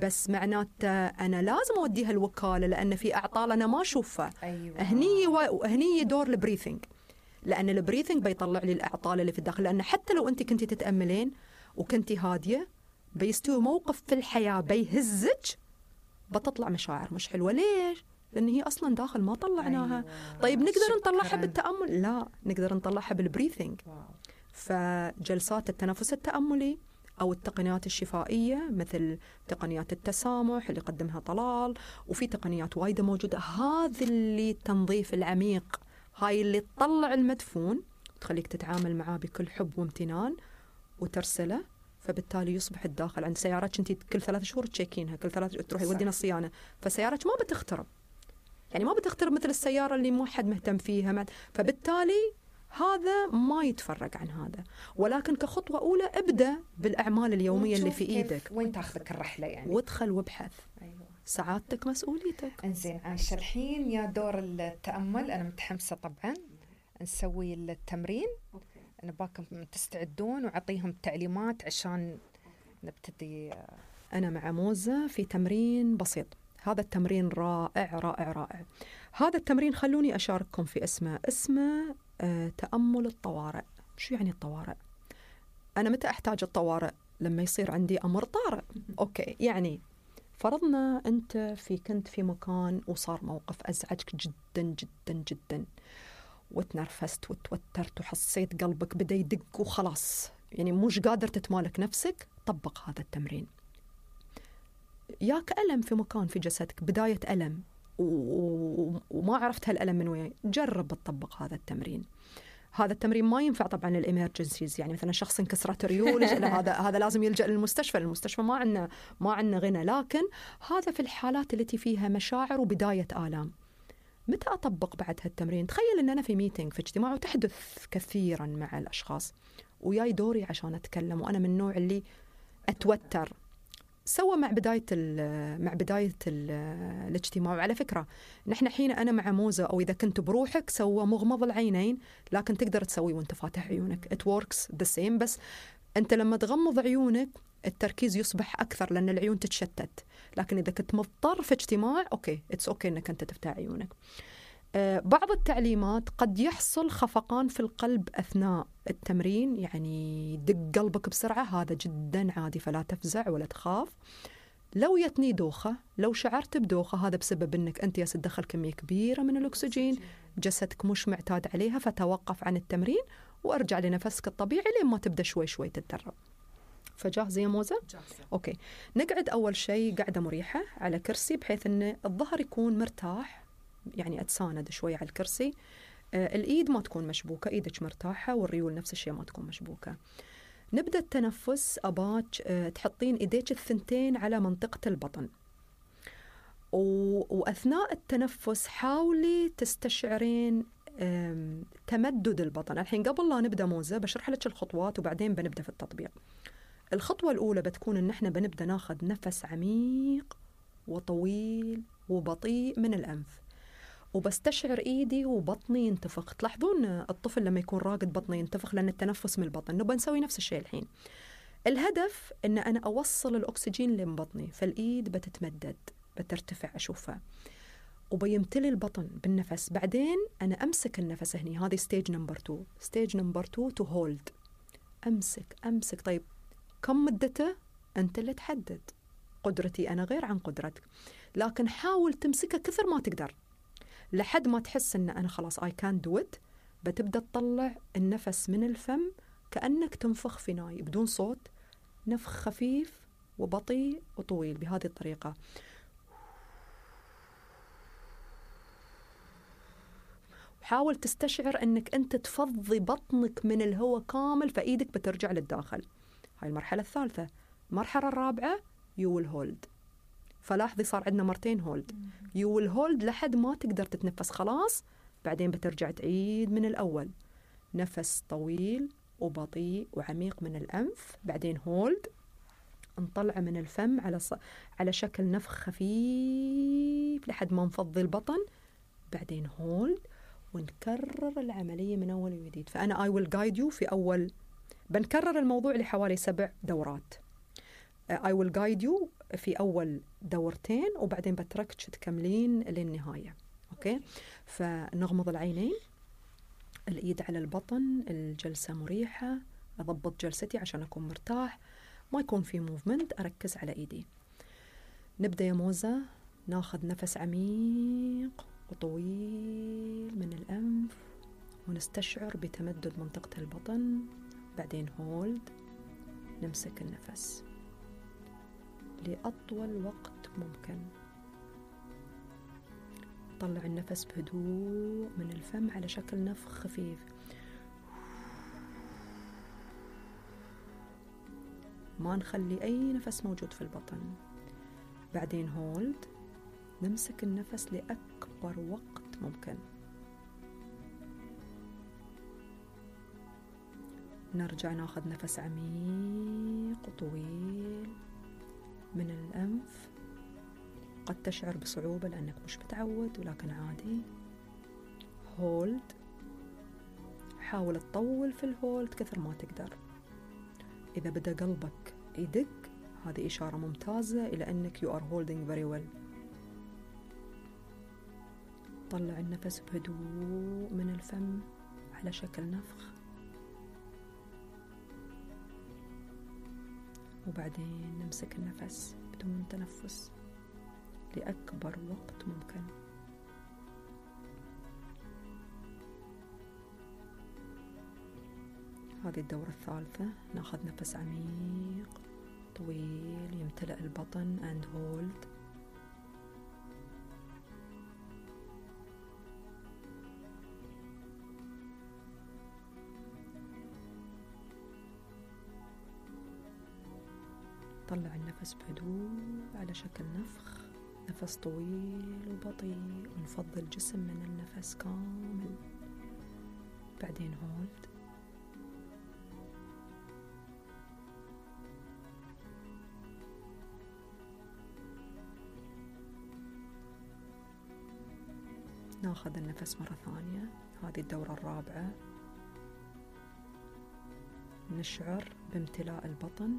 بس معناته انا لازم اوديها الوكاله لان في اعطال انا ما اشوفها أيوة. هني و... هني دور البريثنج لان البريثنج بيطلع لي الاعطال اللي في الداخل لان حتى لو انت كنتي تتاملين وكنتي هاديه بيستوي موقف في الحياه بيهزك بتطلع مشاعر مش حلوه ليش؟ لان هي اصلا داخل ما طلعناها أيوة. طيب نقدر نطلعها بالتامل لا نقدر نطلعها بالبريثنج فجلسات التنفس التاملي او التقنيات الشفائيه مثل تقنيات التسامح اللي قدمها طلال وفي تقنيات وايده موجوده هذه اللي التنظيف العميق هاي اللي تطلع المدفون تخليك تتعامل معاه بكل حب وامتنان وترسله فبالتالي يصبح الداخل عند سيارتك انت كل ثلاث شهور تشيكينها كل ثلاث تروحي تودينا الصيانه فسيارتك ما بتخترب يعني ما بتخترب مثل السيارة اللي ما حد مهتم فيها فبالتالي هذا ما يتفرق عن هذا ولكن كخطوة أولى ابدأ بالأعمال اليومية اللي في إيدك وين تاخذك الرحلة يعني وادخل وابحث أيوة. سعادتك مسؤوليتك انزين عايشة الحين يا دور التأمل أنا متحمسة طبعا نسوي التمرين أنا باكم تستعدون وعطيهم تعليمات عشان نبتدي آه. أنا مع موزة في تمرين بسيط هذا التمرين رائع رائع رائع هذا التمرين خلوني أشارككم في اسمه اسمه آه، تأمل الطوارئ شو يعني الطوارئ؟ أنا متى أحتاج الطوارئ؟ لما يصير عندي أمر طارئ أوكي يعني فرضنا أنت في كنت في مكان وصار موقف أزعجك جدا جدا جدا وتنرفزت وتوترت وحسيت قلبك بدأ يدق وخلاص يعني مش قادر تتمالك نفسك طبق هذا التمرين ياك ألم في مكان في جسدك بداية ألم وما عرفت هالألم من وين جرب تطبق هذا التمرين هذا التمرين ما ينفع طبعا للامرجنسيز يعني مثلا شخص انكسرت ريول هذا هذا لازم يلجا للمستشفى المستشفى ما عندنا ما عندنا غنى لكن هذا في الحالات التي فيها مشاعر وبدايه الام متى اطبق بعد هالتمرين تخيل ان انا في ميتنج في اجتماع وتحدث كثيرا مع الاشخاص وياي دوري عشان اتكلم وانا من النوع اللي اتوتر سوى مع بدايه مع بدايه الاجتماع وعلى فكره نحن حين انا مع موزه او اذا كنت بروحك سوى مغمض العينين لكن تقدر تسويه وانت فاتح عيونك ات works ذا سيم بس انت لما تغمض عيونك التركيز يصبح اكثر لان العيون تتشتت لكن اذا كنت مضطر في اجتماع اوكي اتس اوكي انك انت تفتح عيونك آه، بعض التعليمات قد يحصل خفقان في القلب اثناء التمرين يعني دق قلبك بسرعه هذا جدا عادي فلا تفزع ولا تخاف لو يتني دوخه لو شعرت بدوخه هذا بسبب انك انت تدخل كميه كبيره من الاكسجين جسدك مش معتاد عليها فتوقف عن التمرين وارجع لنفسك الطبيعي لين ما تبدا شوي شوي تتدرب فجاهزه يا موزه؟ جاهزه اوكي نقعد اول شيء قعده مريحه على كرسي بحيث ان الظهر يكون مرتاح يعني اتساند شوي على الكرسي آه، الايد ما تكون مشبوكه ايدك مرتاحه والريول نفس الشيء ما تكون مشبوكه نبدا التنفس اباك آه، تحطين ايديك الثنتين على منطقه البطن واثناء التنفس حاولي تستشعرين تمدد البطن الحين قبل لا نبدا موزه بشرح لك الخطوات وبعدين بنبدا في التطبيق الخطوه الاولى بتكون ان احنا بنبدا ناخذ نفس عميق وطويل وبطيء من الانف وبستشعر ايدي وبطني ينتفخ تلاحظون الطفل لما يكون راقد بطنه ينتفخ لان التنفس من البطن نبغى نسوي نفس الشيء الحين الهدف ان انا اوصل الاكسجين لين بطني فالايد بتتمدد بترتفع اشوفها وبيمتلي البطن بالنفس بعدين انا امسك النفس هني هذه ستيج نمبر 2 ستيج نمبر 2 تو هولد امسك امسك طيب كم مدته انت اللي تحدد قدرتي انا غير عن قدرتك لكن حاول تمسكها كثر ما تقدر لحد ما تحس ان انا خلاص اي كان دو ات بتبدا تطلع النفس من الفم كانك تنفخ في ناي بدون صوت نفخ خفيف وبطيء وطويل بهذه الطريقه حاول تستشعر انك انت تفضي بطنك من الهواء كامل فايدك بترجع للداخل هاي المرحله الثالثه المرحله الرابعه يو ويل هولد فلاحظي صار عندنا مرتين هولد يو ويل هولد لحد ما تقدر تتنفس خلاص بعدين بترجع تعيد من الأول نفس طويل وبطيء وعميق من الأنف بعدين هولد نطلعه من الفم على ص... على شكل نفخ خفيف لحد ما نفضي البطن بعدين هولد ونكرر العملية من أول وجديد فأنا اي ويل جايد يو في أول بنكرر الموضوع لحوالي سبع دورات اي ويل جايد يو في اول دورتين وبعدين بتركتش تكملين للنهايه اوكي فنغمض العينين الايد على البطن الجلسه مريحه اضبط جلستي عشان اكون مرتاح ما يكون في موفمنت اركز على ايدي نبدا يا موزه ناخذ نفس عميق وطويل من الانف ونستشعر بتمدد منطقه البطن بعدين هولد نمسك النفس لأطول وقت ممكن طلع النفس بهدوء من الفم على شكل نفخ خفيف ما نخلي أي نفس موجود في البطن بعدين هولد نمسك النفس لأكبر وقت ممكن نرجع ناخذ نفس عميق وطويل من الأنف قد تشعر بصعوبة لأنك مش متعود ولكن عادي هولد حاول تطول في الهولد كثر ما تقدر إذا بدأ قلبك يدق هذه إشارة ممتازة إلى أنك you are holding very well طلع النفس بهدوء من الفم على شكل نفخ وبعدين نمسك النفس بدون تنفس لأكبر وقت ممكن هذه الدورة الثالثة ناخذ نفس عميق طويل يمتلئ البطن and hold طلع النفس بهدوء على شكل نفخ نفس طويل وبطيء ونفضي الجسم من النفس كامل بعدين هولد ناخذ النفس مرة ثانية هذه الدورة الرابعة نشعر بامتلاء البطن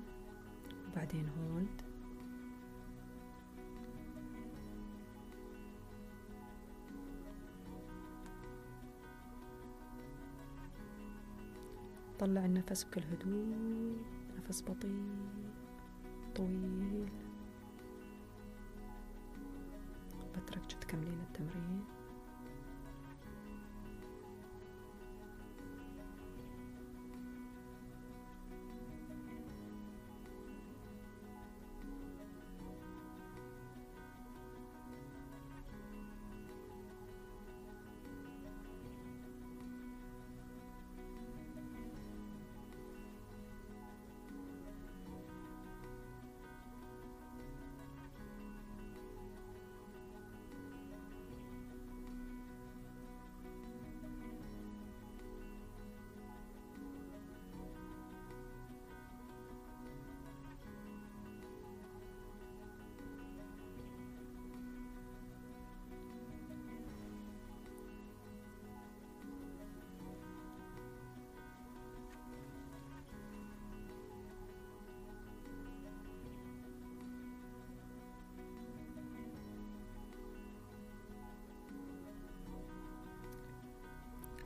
وبعدين هولد طلع النفس بكل هدوء نفس بطيء طويل بتركك تكملين التمرين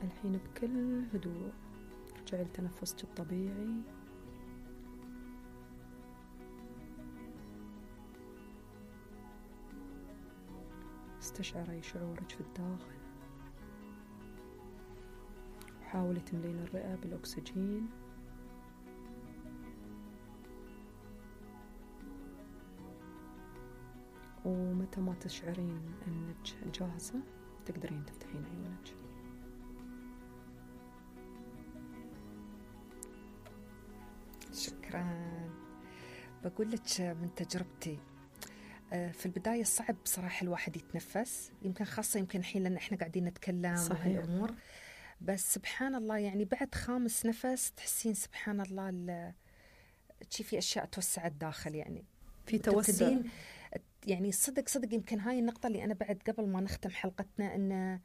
الحين بكل هدوء ارجعي لتنفسك الطبيعي استشعري شعورك في الداخل وحاولي تملين الرئة بالأكسجين ومتى ما تشعرين أنك جاهزة تقدرين تفتحين عيونك شكرا آه، بقول لك من تجربتي آه، في البداية صعب بصراحة الواحد يتنفس يمكن خاصة يمكن الحين لأن إحنا قاعدين نتكلم صحيح. الأمور بس سبحان الله يعني بعد خامس نفس تحسين سبحان الله شي في أشياء توسعت داخل يعني في توسع يعني صدق صدق يمكن هاي النقطة اللي أنا بعد قبل ما نختم حلقتنا أن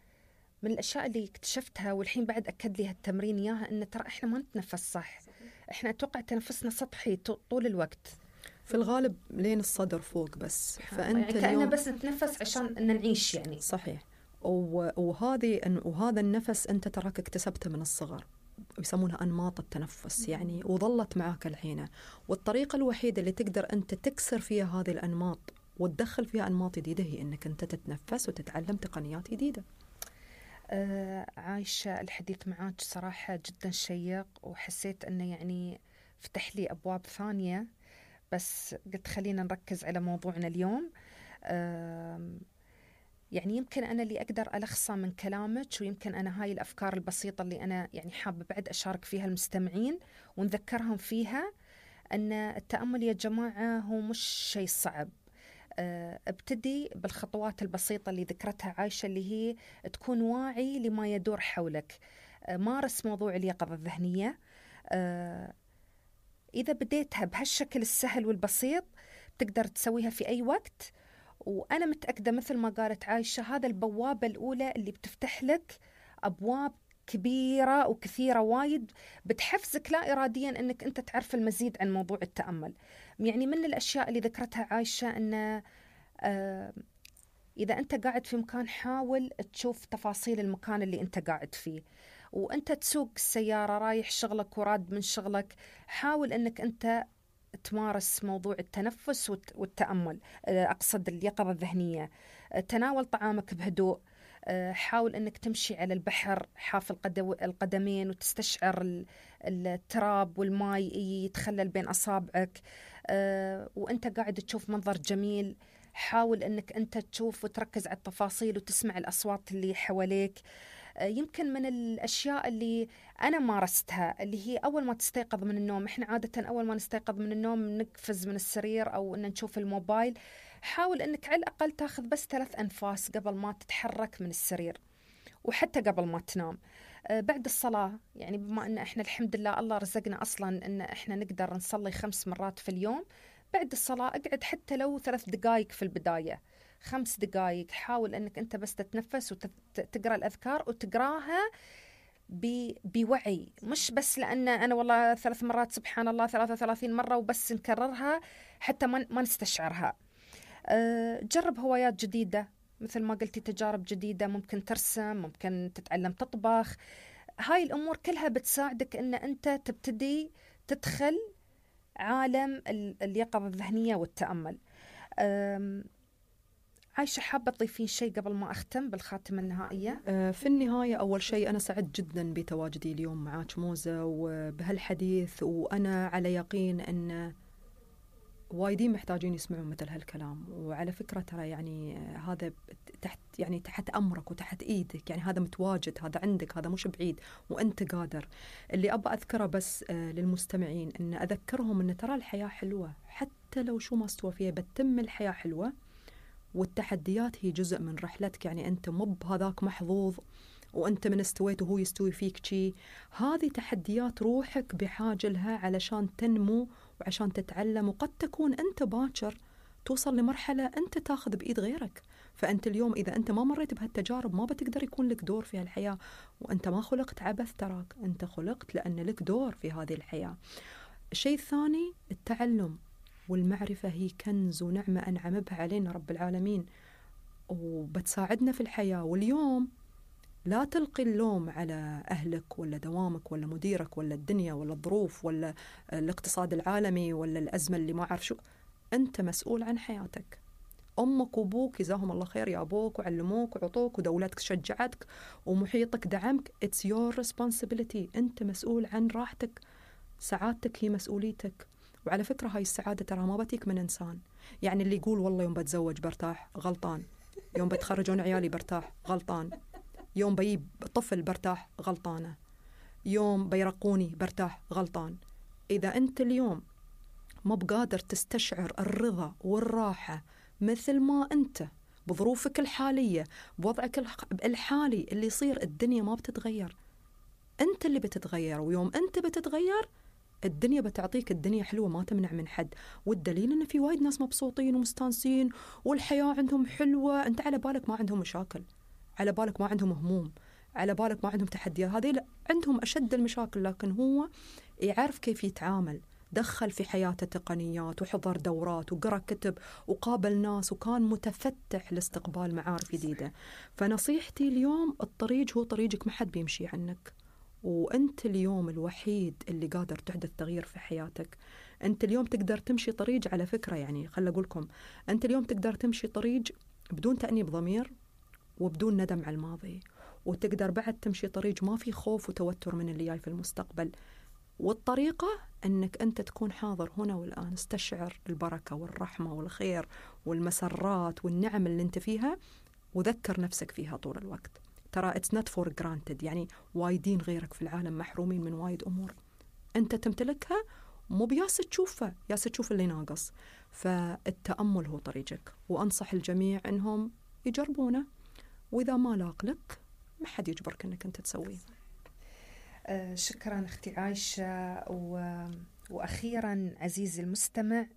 من الأشياء اللي اكتشفتها والحين بعد أكد لي هالتمرين إياها أن ترى إحنا ما نتنفس صح, صح. احنا اتوقع تنفسنا سطحي طول الوقت في الغالب لين الصدر فوق بس فانت يعني كأنه بس نتنفس عشان ان نعيش يعني صحيح وهذه وهذا النفس انت تراك اكتسبته من الصغر يسمونها انماط التنفس يعني وظلت معاك الحين والطريقه الوحيده اللي تقدر انت تكسر فيها هذه الانماط وتدخل فيها انماط جديده هي انك انت تتنفس وتتعلم تقنيات جديده آه، عايشة الحديث معك صراحة جدا شيق وحسيت أنه يعني فتح لي أبواب ثانية بس قلت خلينا نركز على موضوعنا اليوم يعني يمكن أنا اللي أقدر ألخصه من كلامك ويمكن أنا هاي الأفكار البسيطة اللي أنا يعني حابة بعد أشارك فيها المستمعين ونذكرهم فيها أن التأمل يا جماعة هو مش شيء صعب آه، ابتدي بالخطوات البسيطة اللي ذكرتها عايشة اللي هي تكون واعي لما يدور حولك آه، مارس موضوع اليقظة الذهنية آه، إذا بديتها بهالشكل السهل والبسيط تقدر تسويها في أي وقت وأنا متأكدة مثل ما قالت عايشة هذا البوابة الأولى اللي بتفتح لك أبواب كبيرة وكثيرة وايد بتحفزك لا إراديا أنك أنت تعرف المزيد عن موضوع التأمل يعني من الأشياء اللي ذكرتها عايشة أن آه، إذا أنت قاعد في مكان حاول تشوف تفاصيل المكان اللي أنت قاعد فيه وأنت تسوق السيارة رايح شغلك وراد من شغلك حاول أنك أنت تمارس موضوع التنفس والتأمل آه، أقصد اليقظة الذهنية آه، تناول طعامك بهدوء آه، حاول انك تمشي على البحر حافل القدمين وتستشعر التراب والماء يتخلل بين اصابعك آه، وانت قاعد تشوف منظر جميل حاول انك انت تشوف وتركز على التفاصيل وتسمع الاصوات اللي حواليك آه، يمكن من الاشياء اللي انا مارستها اللي هي اول ما تستيقظ من النوم احنا عاده اول ما نستيقظ من النوم نقفز من السرير او ان نشوف الموبايل حاول أنك على الأقل تاخذ بس ثلاث أنفاس قبل ما تتحرك من السرير وحتى قبل ما تنام آه، بعد الصلاة يعني بما أن إحنا الحمد لله الله رزقنا أصلا أن إحنا نقدر نصلي خمس مرات في اليوم بعد الصلاة اقعد حتى لو ثلاث دقائق في البداية خمس دقائق حاول أنك أنت بس تتنفس وتقرأ الأذكار وتقراها بوعي مش بس لأن أنا والله ثلاث مرات سبحان الله 33 مرة وبس نكررها حتى ما نستشعرها آه، جرب هوايات جديدة مثل ما قلتي تجارب جديدة ممكن ترسم ممكن تتعلم تطبخ هاي الأمور كلها بتساعدك أن أنت تبتدي تدخل عالم اليقظة الذهنية والتأمل عايشة حابة تضيفين شيء قبل ما أختم بالخاتمة النهائية آه، في النهاية أول شيء أنا سعدت جدا بتواجدي اليوم معك موزة وبهالحديث وأنا على يقين أن وايدين محتاجين يسمعون مثل هالكلام وعلى فكره ترى يعني آه، هذا تحت يعني تحت امرك وتحت ايدك يعني هذا متواجد هذا عندك هذا مش بعيد وانت قادر اللي ابى اذكره بس آه، للمستمعين ان اذكرهم ان ترى الحياه حلوه حتى لو شو ما استوى فيها بتتم الحياه حلوه والتحديات هي جزء من رحلتك يعني انت مو هذاك محظوظ وانت من استويت وهو يستوي فيك شي هذه تحديات روحك بحاجه لها علشان تنمو وعشان تتعلم وقد تكون أنت باكر توصل لمرحلة أنت تاخذ بإيد غيرك فأنت اليوم إذا أنت ما مريت بهالتجارب ما بتقدر يكون لك دور في هالحياة وأنت ما خلقت عبث تراك أنت خلقت لأن لك دور في هذه الحياة الشيء الثاني التعلم والمعرفة هي كنز ونعمة أنعم بها علينا رب العالمين وبتساعدنا في الحياة واليوم لا تلقي اللوم على أهلك ولا دوامك ولا مديرك ولا الدنيا ولا الظروف ولا آه، الاقتصاد العالمي ولا الأزمة اللي ما أعرف شو أنت مسؤول عن حياتك امك وابوك جزاهم الله خير يا ابوك وعلموك وعطوك ودولتك شجعتك ومحيطك دعمك اتس يور ريسبونسبيلتي انت مسؤول عن راحتك سعادتك هي مسؤوليتك وعلى فكره هاي السعاده ترى ما بتيك من انسان يعني اللي يقول والله يوم بتزوج برتاح غلطان يوم بتخرجون عيالي برتاح غلطان يوم بجيب طفل برتاح غلطانة يوم بيرقوني برتاح غلطان إذا أنت اليوم ما بقادر تستشعر الرضا والراحة مثل ما أنت بظروفك الحالية بوضعك الحالي اللي يصير الدنيا ما بتتغير أنت اللي بتتغير ويوم أنت بتتغير الدنيا بتعطيك الدنيا حلوة ما تمنع من حد والدليل أن في وايد ناس مبسوطين ومستانسين والحياة عندهم حلوة أنت على بالك ما عندهم مشاكل على بالك ما عندهم هموم على بالك ما عندهم تحديات هذه لا عندهم أشد المشاكل لكن هو يعرف كيف يتعامل دخل في حياته تقنيات وحضر دورات وقرأ كتب وقابل ناس وكان متفتح لاستقبال معارف جديدة فنصيحتي اليوم الطريق هو طريقك ما حد بيمشي عنك وانت اليوم الوحيد اللي قادر تحدث تغيير في حياتك انت اليوم تقدر تمشي طريق على فكره يعني خل اقول لكم انت اليوم تقدر تمشي طريق بدون تانيب ضمير وبدون ندم على الماضي وتقدر بعد تمشي طريق ما في خوف وتوتر من اللي جاي في المستقبل والطريقة أنك أنت تكون حاضر هنا والآن استشعر البركة والرحمة والخير والمسرات والنعم اللي أنت فيها وذكر نفسك فيها طول الوقت ترى اتس نوت فور جرانتد يعني وايدين غيرك في العالم محرومين من وايد أمور أنت تمتلكها مو بياس تشوفه ياس تشوف اللي ناقص فالتأمل هو طريقك وأنصح الجميع أنهم يجربونه واذا ما لاق لك ما حد يجبرك انك انت تسوي آه شكرا اختي عايشه و... واخيرا عزيزي المستمع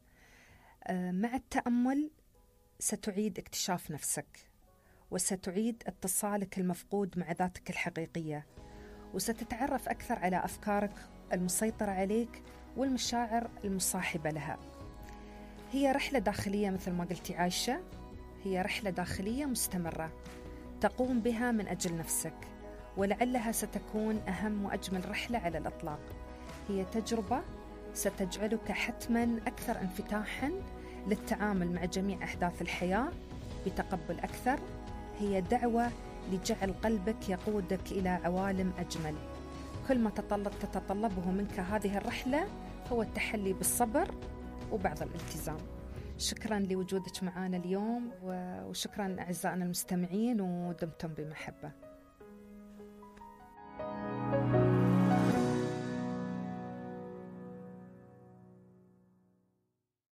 آه مع التامل ستعيد اكتشاف نفسك وستعيد اتصالك المفقود مع ذاتك الحقيقيه وستتعرف اكثر على افكارك المسيطره عليك والمشاعر المصاحبه لها هي رحله داخليه مثل ما قلتي عايشه هي رحله داخليه مستمره تقوم بها من أجل نفسك ولعلها ستكون أهم وأجمل رحلة على الإطلاق هي تجربة ستجعلك حتما أكثر انفتاحا للتعامل مع جميع أحداث الحياة بتقبل أكثر هي دعوة لجعل قلبك يقودك إلى عوالم أجمل كل ما تطلب تتطلبه منك هذه الرحلة هو التحلي بالصبر وبعض الالتزام شكرا لوجودك معنا اليوم وشكرا أعزائنا المستمعين ودمتم بمحبة